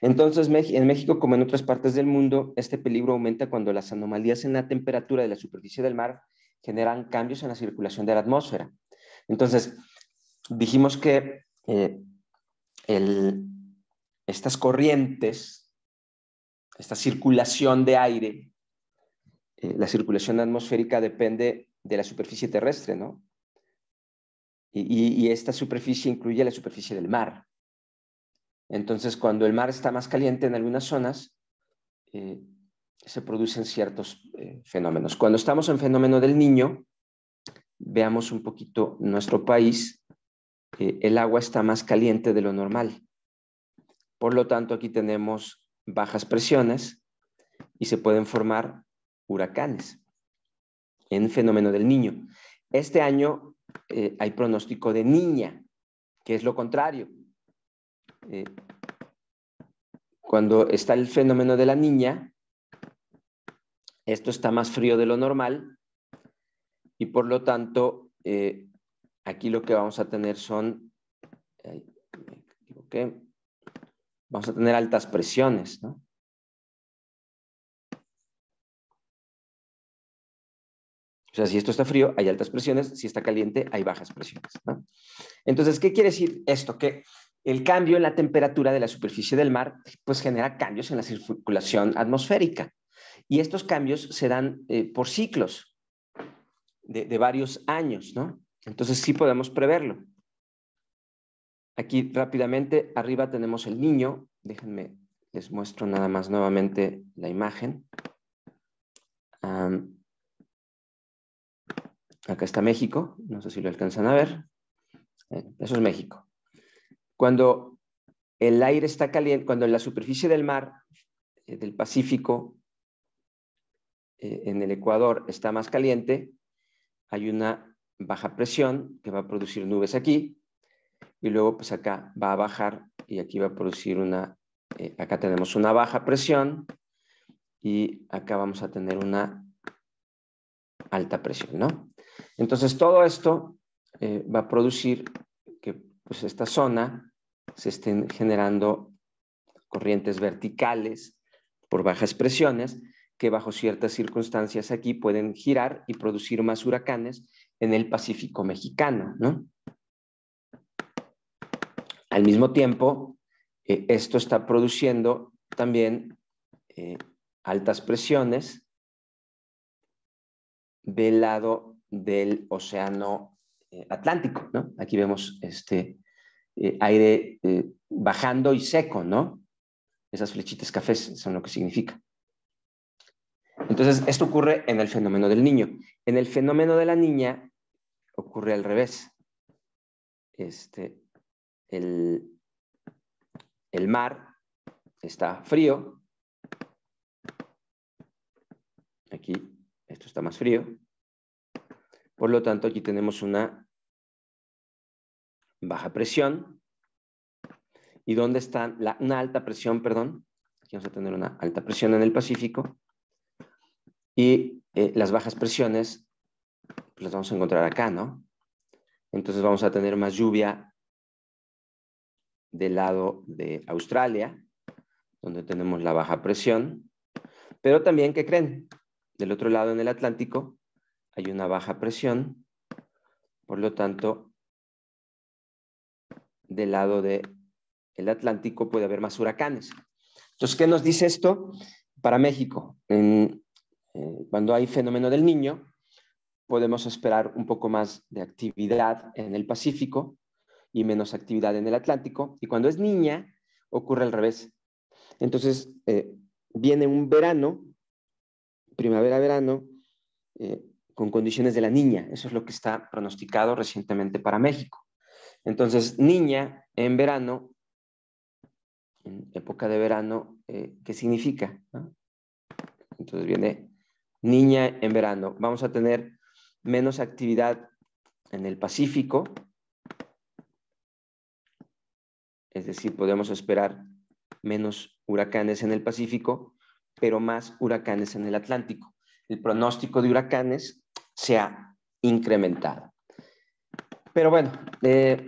Entonces, en México, como en otras partes del mundo, este peligro aumenta cuando las anomalías en la temperatura de la superficie del mar generan cambios en la circulación de la atmósfera. Entonces, dijimos que eh, estas corrientes, esta circulación de aire, eh, la circulación atmosférica depende de la superficie terrestre, ¿no? Y, esta superficie incluye la superficie del mar. Entonces, cuando el mar está más caliente en algunas zonas, eh, se producen ciertos fenómenos. Cuando estamos en fenómeno del niño, veamos un poquito nuestro país, eh, el agua está más caliente de lo normal. Por lo tanto, aquí tenemos bajas presiones y se pueden formar huracanes en fenómeno del niño. Este año eh, hay pronóstico de niña, que es lo contrario. Eh, cuando está el fenómeno de la niña, esto está más frío de lo normal y por lo tanto Aquí lo que vamos a tener son, vamos a tener altas presiones, ¿no? O sea, si esto está frío, hay altas presiones, si está caliente, hay bajas presiones. ¿no? Entonces, ¿qué quiere decir esto? Que el cambio en la temperatura de la superficie del mar, pues genera cambios en la circulación atmosférica. Y estos cambios se dan eh, por ciclos de, de, varios años, ¿no? Entonces sí podemos preverlo. Aquí rápidamente, arriba tenemos el niño. Déjenme, les muestro nada más nuevamente la imagen. acá está México. No sé si lo alcanzan a ver. Eh, eso es México. Cuando el aire está caliente, cuando la superficie del mar, eh, del Pacífico, eh, en el Ecuador está más caliente, hay una baja presión que va a producir nubes aquí y luego pues acá va a bajar y aquí va a producir una, eh, acá tenemos una baja presión y acá vamos a tener una alta presión, ¿no? Entonces todo esto eh, va a producir que pues esta zona se estén generando corrientes verticales por bajas presiones que bajo ciertas circunstancias aquí pueden girar y producir más huracanes en el Pacífico mexicano, ¿no? Al mismo tiempo, eh, esto está produciendo también eh, altas presiones del lado del océano eh, Atlántico, ¿no? Aquí vemos este aire bajando y seco, ¿no? Esas flechitas cafés son lo que significa. Entonces, esto ocurre en el fenómeno del niño. En el fenómeno de la niña ocurre al revés. Este, el, mar está frío. Aquí, esto está más frío. Por lo tanto, aquí tenemos una baja presión. ¿Y dónde está una alta presión, perdón? Aquí vamos a tener una alta presión en el Pacífico y eh, las bajas presiones pues, las vamos a encontrar acá, ¿no? Entonces vamos a tener más lluvia del lado de Australia, donde tenemos la baja presión, pero también, ¿qué creen? Del otro lado en el Atlántico hay una baja presión, por lo tanto, del lado del Atlántico puede haber más huracanes. Entonces, ¿qué nos dice esto para México? Eh, cuando hay fenómeno del niño, podemos esperar un poco más de actividad en el Pacífico y menos actividad en el Atlántico. Y cuando es niña, ocurre al revés. Entonces, eh, viene un verano, primavera-verano, eh, con condiciones de la niña. Eso es lo que está pronosticado recientemente para México. Entonces, niña en verano, en época de verano, ¿qué significa? Entonces viene niña en verano. Vamos a tener menos actividad en el Pacífico, es decir, podemos esperar menos huracanes en el Pacífico, pero más huracanes en el Atlántico. El pronóstico de huracanes se ha incrementado. Pero bueno, eh,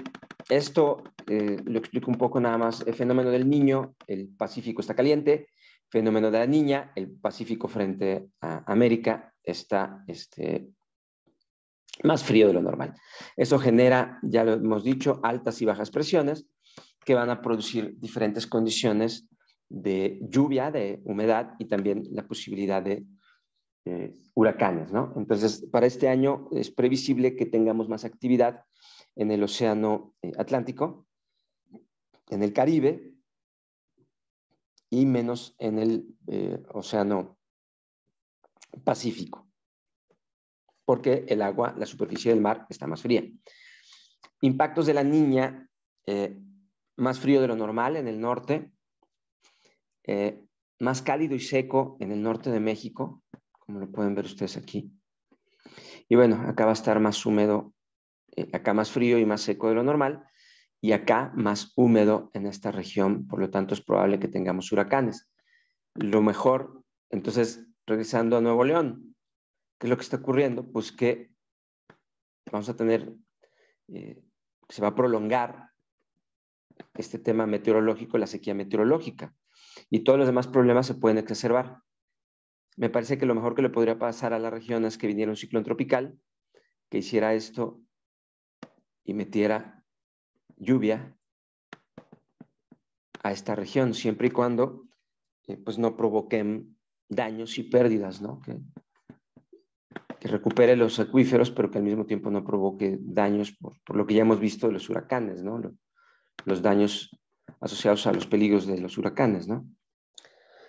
esto eh, lo explico un poco nada más. El fenómeno del niño, el Pacífico está caliente, fenómeno de la niña, el Pacífico frente a América está este, más frío de lo normal. Eso genera, ya lo hemos dicho, altas y bajas presiones que van a producir diferentes condiciones de lluvia, de humedad y también la posibilidad de huracanes. ¿no? Entonces, para este año es previsible que tengamos más actividad en el Océano eh, Atlántico, en el Caribe, y menos en el eh, océano Pacífico, porque el agua, la superficie del mar está más fría. Impactos de la niña, eh, más frío de lo normal en el norte, eh, más cálido y seco en el norte de México, como lo pueden ver ustedes aquí. Y bueno, acá va a estar más húmedo, acá más frío y más seco de lo normal y acá más húmedo en esta región, por lo tanto es probable que tengamos huracanes. Lo mejor, entonces, regresando a Nuevo León, ¿qué es lo que está ocurriendo? Pues que vamos a tener, eh, se va a prolongar este tema meteorológico, la sequía meteorológica, y todos los demás problemas se pueden exacerbar. Me parece que lo mejor que le podría pasar a la región es que viniera un ciclón tropical que hiciera esto y metiera lluvia a esta región, siempre y cuando eh, pues no provoquen daños y pérdidas, ¿no? Que, recupere los acuíferos, pero que al mismo tiempo no provoque daños por, lo que ya hemos visto de los huracanes, ¿no? los daños asociados a los peligros de los huracanes, ¿no?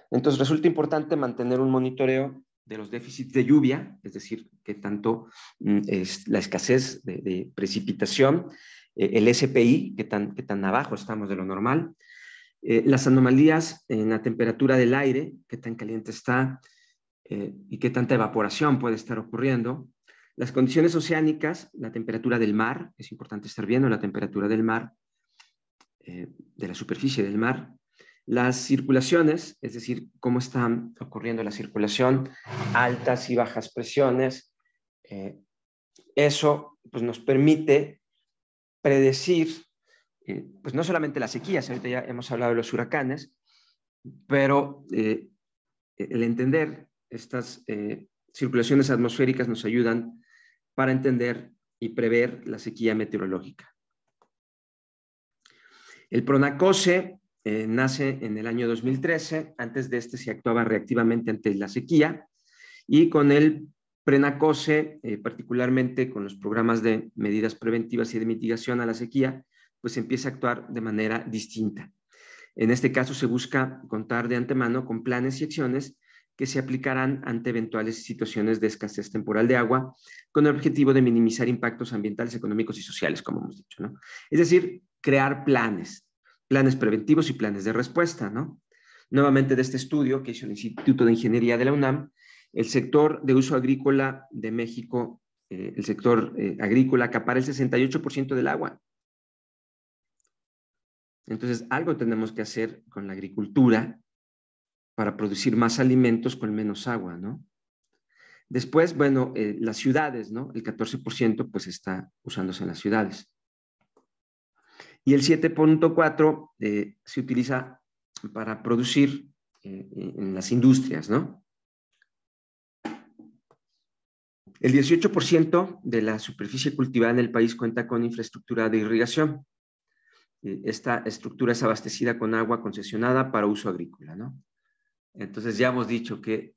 Entonces resulta importante mantener un monitoreo de los déficits de lluvia, es decir, que tanto mm, es la escasez de, de precipitación eh, el SPI, que tan, tan abajo estamos de lo normal, eh, las anomalías en la temperatura del aire, qué tan caliente está eh, y qué tanta evaporación puede estar ocurriendo, las condiciones oceánicas, la temperatura del mar, es importante estar viendo la temperatura del mar, de la superficie del mar, las circulaciones, es decir, cómo está ocurriendo la circulación, altas y bajas presiones, eso pues, nos permite predecir, eh, pues no solamente las sequías, ahorita ya hemos hablado de los huracanes, pero eh, el entender estas eh, circulaciones atmosféricas nos ayudan para entender y prever la sequía meteorológica. El PRONACOSE nace en el año 2013, antes de este se actuaba reactivamente ante la sequía, y con el PRENACOSE, eh, particularmente con los programas de medidas preventivas y de mitigación a la sequía, pues empieza a actuar de manera distinta. En este caso se busca contar de antemano con planes y acciones que se aplicarán ante eventuales situaciones de escasez temporal de agua, con el objetivo de minimizar impactos ambientales, económicos y sociales, como hemos dicho, Es decir, crear planes, planes preventivos y planes de respuesta, ¿no? Nuevamente de este estudio que hizo el Instituto de Ingeniería de la UNAM, el sector de uso agrícola de México, eh, el sector eh, agrícola acapara el 68% del agua. Entonces, algo tenemos que hacer con la agricultura para producir más alimentos con menos agua, ¿no? Después, bueno, eh, las ciudades, ¿no? El 14% pues está usándose en las ciudades. Y el 7.4 se utiliza para producir en las industrias, ¿no? El 18% de la superficie cultivada en el país cuenta con infraestructura de irrigación. Eh, esta estructura es abastecida con agua concesionada para uso agrícola, ¿no? Entonces ya hemos dicho que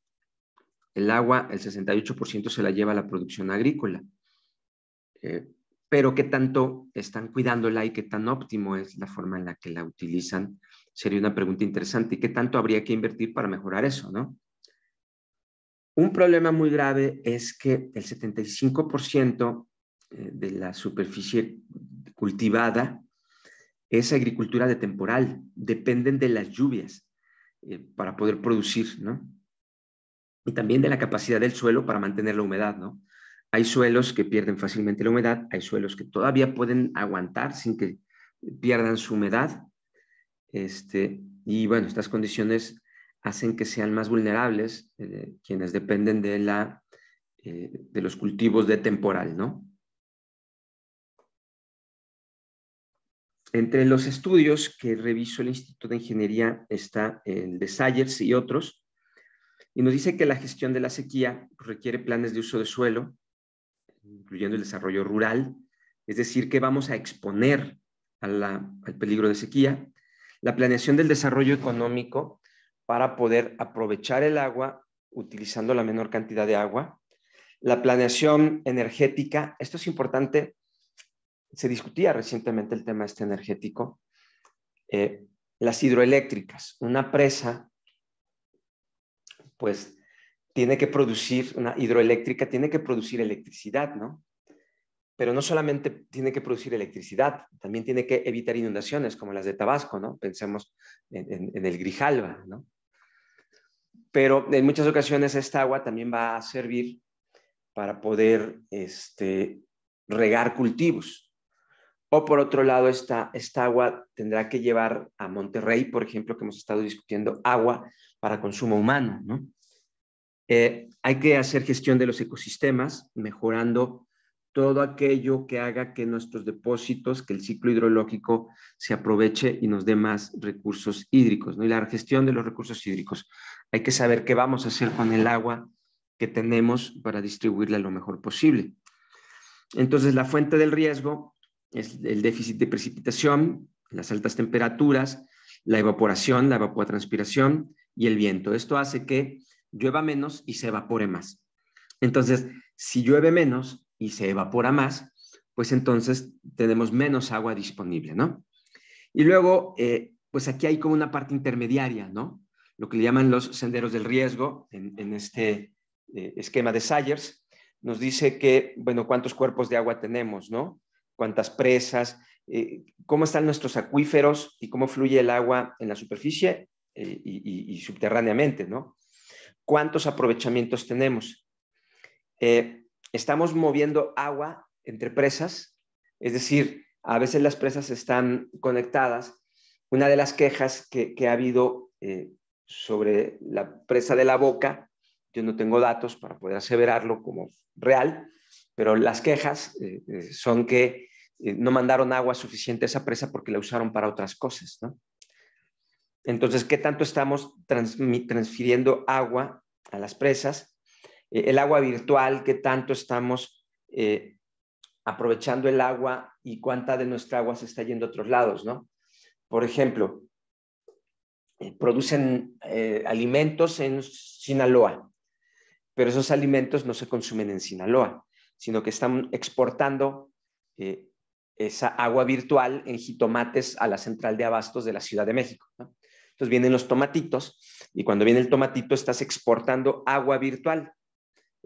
el agua, el 68% se la lleva a la producción agrícola. Eh, pero qué tanto están cuidándola y qué tan óptimo es la forma en la que la utilizan, sería una pregunta interesante. ¿Y qué tanto habría que invertir para mejorar eso, no? Un problema muy grave es que el 75% eh, de la superficie cultivada es agricultura de temporal, dependen de las lluvias eh, para poder producir, ¿no? Y también de la capacidad del suelo para mantener la humedad, ¿no? Hay suelos que pierden fácilmente la humedad, hay suelos que todavía pueden aguantar sin que pierdan su humedad, este, y bueno, estas condiciones hacen que sean más vulnerables eh, quienes dependen de, la, eh, de los cultivos de temporal, ¿no? Entre los estudios que revisó el Instituto de Ingeniería está el de Sayers y otros, y nos dice que la gestión de la sequía requiere planes de uso de suelo, incluyendo el desarrollo rural, es decir, que vamos a exponer al peligro de sequía, la planeación del desarrollo económico, para poder aprovechar el agua utilizando la menor cantidad de agua. La planeación energética, esto es importante, se discutía recientemente el tema este energético. Eh, las hidroeléctricas, una presa, pues tiene que producir, una hidroeléctrica tiene que producir electricidad, ¿no? Pero no solamente tiene que producir electricidad, también tiene que evitar inundaciones como las de Tabasco, ¿no? Pensemos en, el Grijalva, ¿no? pero en muchas ocasiones esta agua también va a servir para poder este, regar cultivos. O por otro lado, esta, esta agua tendrá que llevar a Monterrey, por ejemplo, que hemos estado discutiendo, agua para consumo humano. Eh, hay que hacer gestión de los ecosistemas, mejorando todo aquello que haga que nuestros depósitos, que el ciclo hidrológico se aproveche y nos dé más recursos hídricos, ¿no? Y la gestión de los recursos hídricos. Hay que saber qué vamos a hacer con el agua que tenemos para distribuirla lo mejor posible. Entonces, la fuente del riesgo es el déficit de precipitación, las altas temperaturas, la evaporación, la evapotranspiración y el viento. Esto hace que llueva menos y se evapore más. Entonces, si llueve menos, y se evapora más, pues entonces tenemos menos agua disponible, ¿no? Y luego, eh, pues aquí hay como una parte intermediaria, ¿no? Lo que le llaman los senderos del riesgo en, este eh, esquema de Sayers, nos dice que, bueno, cuántos cuerpos de agua tenemos, ¿no? Cuántas presas, eh, cómo están nuestros acuíferos y cómo fluye el agua en la superficie y, subterráneamente, ¿no? ¿Cuántos aprovechamientos tenemos? estamos moviendo agua entre presas, es decir, a veces las presas están conectadas. Una de las quejas que, ha habido eh, sobre la presa de la boca, yo no tengo datos para poder aseverarlo como real, pero las quejas eh, eh, son que no mandaron agua suficiente a esa presa porque la usaron para otras cosas. Entonces, ¿qué tanto estamos transfiriendo agua a las presas? Eh, el agua virtual, qué tanto estamos eh, aprovechando el agua y cuánta de nuestra agua se está yendo a otros lados, ¿no? Por ejemplo, eh, producen alimentos en Sinaloa, pero esos alimentos no se consumen en Sinaloa, sino que están exportando esa agua virtual en jitomates a la central de abastos de la Ciudad de México. Entonces vienen los tomatitos y cuando viene el tomatito estás exportando agua virtual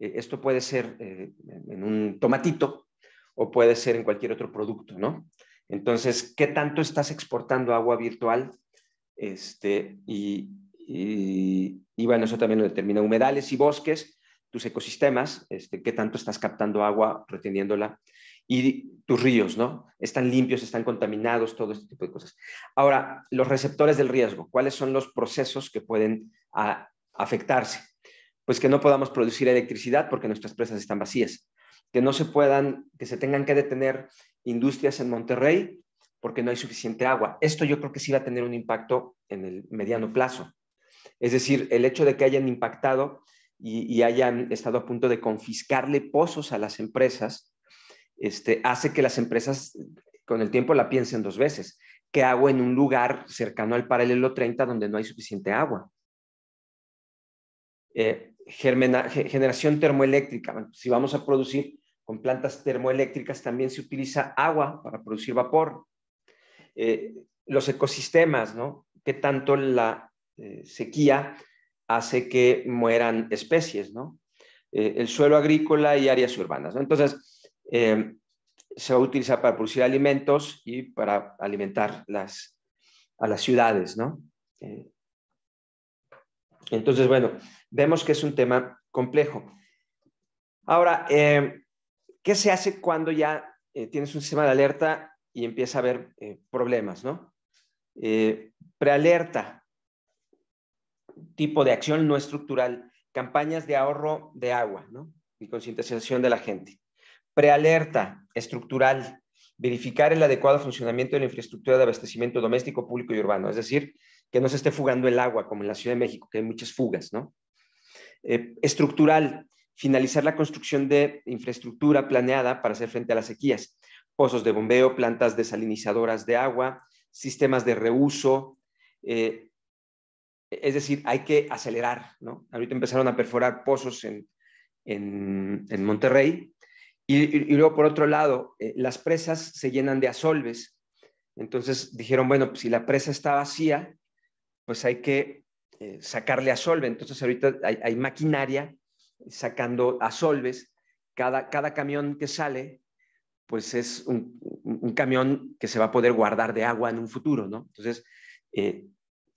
eh, esto puede ser eh, en un tomatito o puede ser en cualquier otro producto, ¿no? Entonces, ¿qué tanto estás exportando agua virtual? Este, y, bueno, eso también lo determina humedales y bosques, tus ecosistemas, este, qué tanto estás captando agua, reteniéndola, y tus ríos, ¿no? ¿Están limpios, están contaminados, todo este tipo de cosas? Ahora, los receptores del riesgo, ¿cuáles son los procesos que pueden ah, afectarse? pues que no podamos producir electricidad porque nuestras presas están vacías, que no se puedan, que se tengan que detener industrias en Monterrey porque no hay suficiente agua. Esto yo creo que sí va a tener un impacto en el mediano plazo. Es decir, el hecho de que hayan impactado y, hayan estado a punto de confiscarle pozos a las empresas, este, hace que las empresas con el tiempo la piensen dos veces. ¿Qué hago en un lugar cercano al paralelo 30 donde no hay suficiente agua? Eh, generación termoeléctrica. si vamos a producir con plantas termoeléctricas, también se utiliza agua para producir vapor. Eh, los ecosistemas, ¿no? ¿Qué tanto la eh, sequía hace que mueran especies, ¿no? Eh, el suelo agrícola y áreas urbanas. ¿no? Entonces, se va a utilizar para producir alimentos y para alimentar las, a las ciudades, ¿no? Entonces, bueno, vemos que es un tema complejo. Ahora, eh, ¿qué se hace cuando ya eh, tienes un sistema de alerta y empieza a haber eh, problemas, no? prealerta, tipo de acción no estructural, campañas de ahorro de agua, ¿no? Y concientización de la gente. Prealerta, estructural, verificar el adecuado funcionamiento de la infraestructura de abastecimiento doméstico, público y urbano. Es decir, que no se esté fugando el agua, como en la Ciudad de México, que hay muchas fugas, ¿no? Eh, estructural, finalizar la construcción de infraestructura planeada para hacer frente a las sequías, pozos de bombeo, plantas desalinizadoras de agua, sistemas de reuso. Eh, es decir, hay que acelerar, ¿no? Ahorita empezaron a perforar pozos en, Monterrey. Y, luego, por otro lado, eh, las presas se llenan de asolves. Entonces dijeron, bueno, pues, si la presa está vacía, pues hay que eh, sacarle a solve. Entonces ahorita hay, maquinaria sacando a solves. Cada, cada camión que sale, pues es un, camión que se va a poder guardar de agua en un futuro, ¿no? Entonces, eh,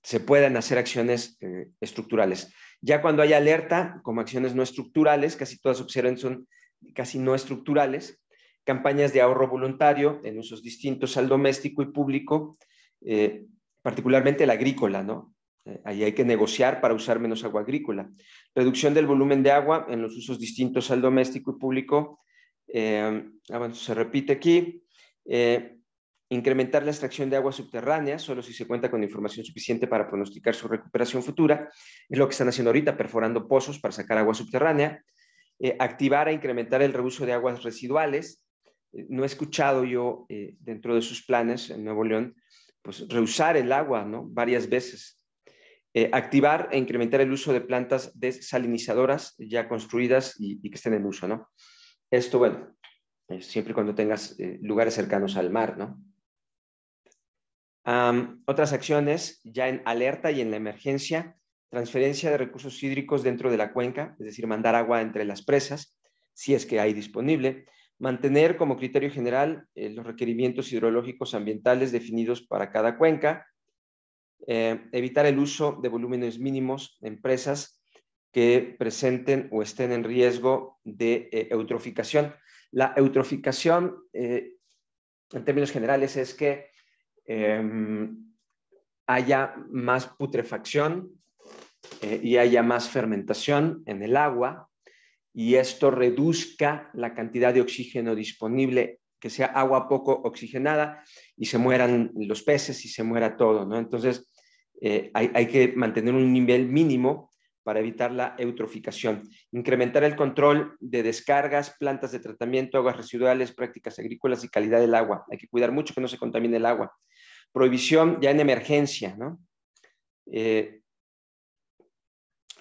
se pueden hacer acciones eh, estructurales. Ya cuando hay alerta, como acciones no estructurales, casi todas observen son casi no estructurales, campañas de ahorro voluntario en usos distintos al doméstico y público, particularmente la agrícola, ¿no? Eh, ahí hay que negociar para usar menos agua agrícola. Reducción del volumen de agua en los usos distintos al doméstico y público. Eh, ah, se repite aquí. Eh, incrementar la extracción de agua subterránea, solo si se cuenta con información suficiente para pronosticar su recuperación futura. Es lo que están haciendo ahorita, perforando pozos para sacar agua subterránea. activar e incrementar el reuso de aguas residuales. no he escuchado yo dentro de sus planes en Nuevo León pues, reusar el agua ¿no? varias veces. Eh, activar e incrementar el uso de plantas desalinizadoras ya construidas y, que estén en uso. ¿no? Esto, bueno, eh, siempre cuando tengas eh, lugares cercanos al mar. ¿no? otras acciones ya en alerta y en la emergencia, transferencia de recursos hídricos dentro de la cuenca, es decir, mandar agua entre las presas, si es que hay disponible, Mantener como criterio general eh, los requerimientos hidrológicos ambientales definidos para cada cuenca. Eh, evitar el uso de volúmenes mínimos de empresas que presenten o estén en riesgo de eh, eutroficación. La eutroficación, en términos generales, es que em, haya más putrefacción y haya más fermentación en el agua, y esto reduzca la cantidad de oxígeno disponible, que sea agua poco oxigenada y se mueran los peces y se muera todo, ¿no? Entonces, eh, hay, que mantener un nivel mínimo para evitar la eutroficación. Incrementar el control de descargas, plantas de tratamiento, aguas residuales, prácticas agrícolas y calidad del agua. Hay que cuidar mucho que no se contamine el agua. Prohibición ya en emergencia, ¿no? Eh,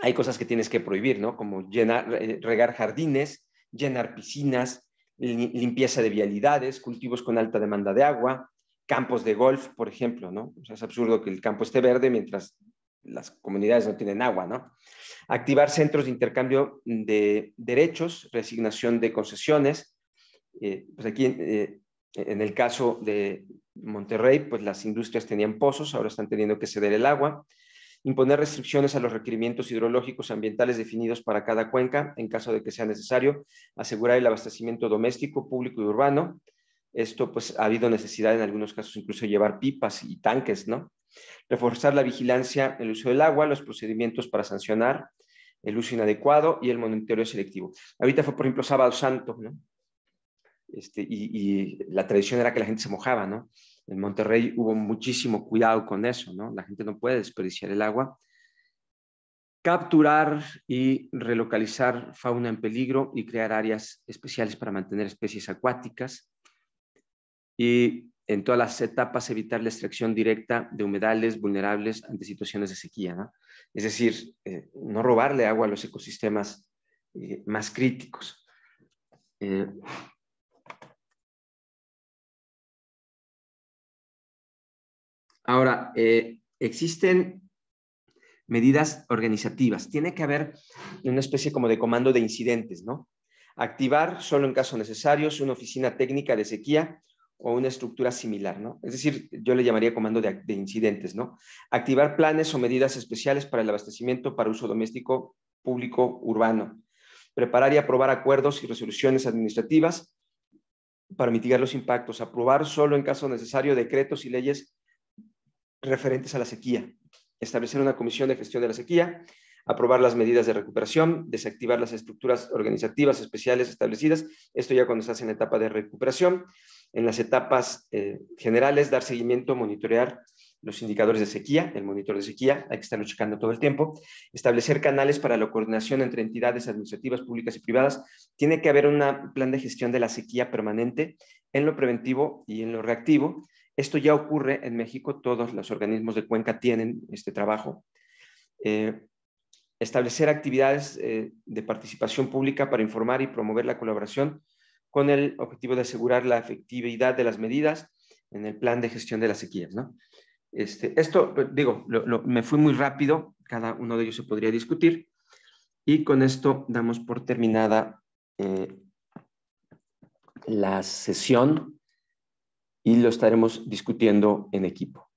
hay cosas que tienes que prohibir, ¿no? Como llenar, eh, regar jardines, llenar piscinas, limpieza de vialidades, cultivos con alta demanda de agua, campos de golf, por ejemplo, ¿no? O sea, es absurdo que el campo esté verde mientras las comunidades no tienen agua, ¿no? Activar centros de intercambio de derechos, resignación de concesiones. Eh, pues aquí, eh, en el caso de Monterrey, pues las industrias tenían pozos, ahora están teniendo que ceder el agua imponer restricciones a los requerimientos hidrológicos ambientales definidos para cada cuenca en caso de que sea necesario, asegurar el abastecimiento doméstico, público y urbano. Esto pues ha habido necesidad en algunos casos incluso llevar pipas y tanques, ¿no? Reforzar la vigilancia, el uso del agua, los procedimientos para sancionar el uso inadecuado y el monitoreo selectivo. Ahorita fue, por ejemplo, Sábado Santo, ¿no? Este, y, y la tradición era que la gente se mojaba, ¿no? En Monterrey hubo muchísimo cuidado con eso, ¿no? La gente no puede desperdiciar el agua. Capturar y relocalizar fauna en peligro y crear áreas especiales para mantener especies acuáticas. Y en todas las etapas evitar la extracción directa de humedales vulnerables ante situaciones de sequía. ¿no? Es decir, eh, no robarle agua a los ecosistemas eh, más críticos. Eh, Ahora, eh, existen medidas organizativas. Tiene que haber una especie como de comando de incidentes, ¿no? Activar solo en caso necesario, una oficina técnica de sequía o una estructura similar, ¿no? Es decir, yo le llamaría comando de incidentes, ¿no? Activar planes o medidas especiales para el abastecimiento para uso doméstico, público, urbano. Preparar y aprobar acuerdos y resoluciones administrativas para mitigar los impactos. Aprobar solo en caso necesario decretos y leyes referentes a la sequía, establecer una comisión de gestión de la sequía, aprobar las medidas de recuperación, desactivar las estructuras organizativas especiales establecidas, esto ya cuando estás en la etapa de recuperación, en las etapas eh, generales, dar seguimiento, monitorear los indicadores de sequía, el monitor de sequía, hay que estarlo checando todo el tiempo, establecer canales para la coordinación entre entidades administrativas públicas y privadas, tiene que haber un plan de gestión de la sequía permanente en lo preventivo y en lo reactivo, esto ya ocurre en México, todos los organismos de cuenca tienen este trabajo. Eh, establecer actividades eh, de participación pública para informar y promover la colaboración con el objetivo de asegurar la efectividad de las medidas en el plan de gestión de las sequías. Este, esto, eh, digo, me fui muy rápido, cada uno de ellos se podría discutir, y con esto damos por terminada la sesión y lo estaremos discutiendo en equipo.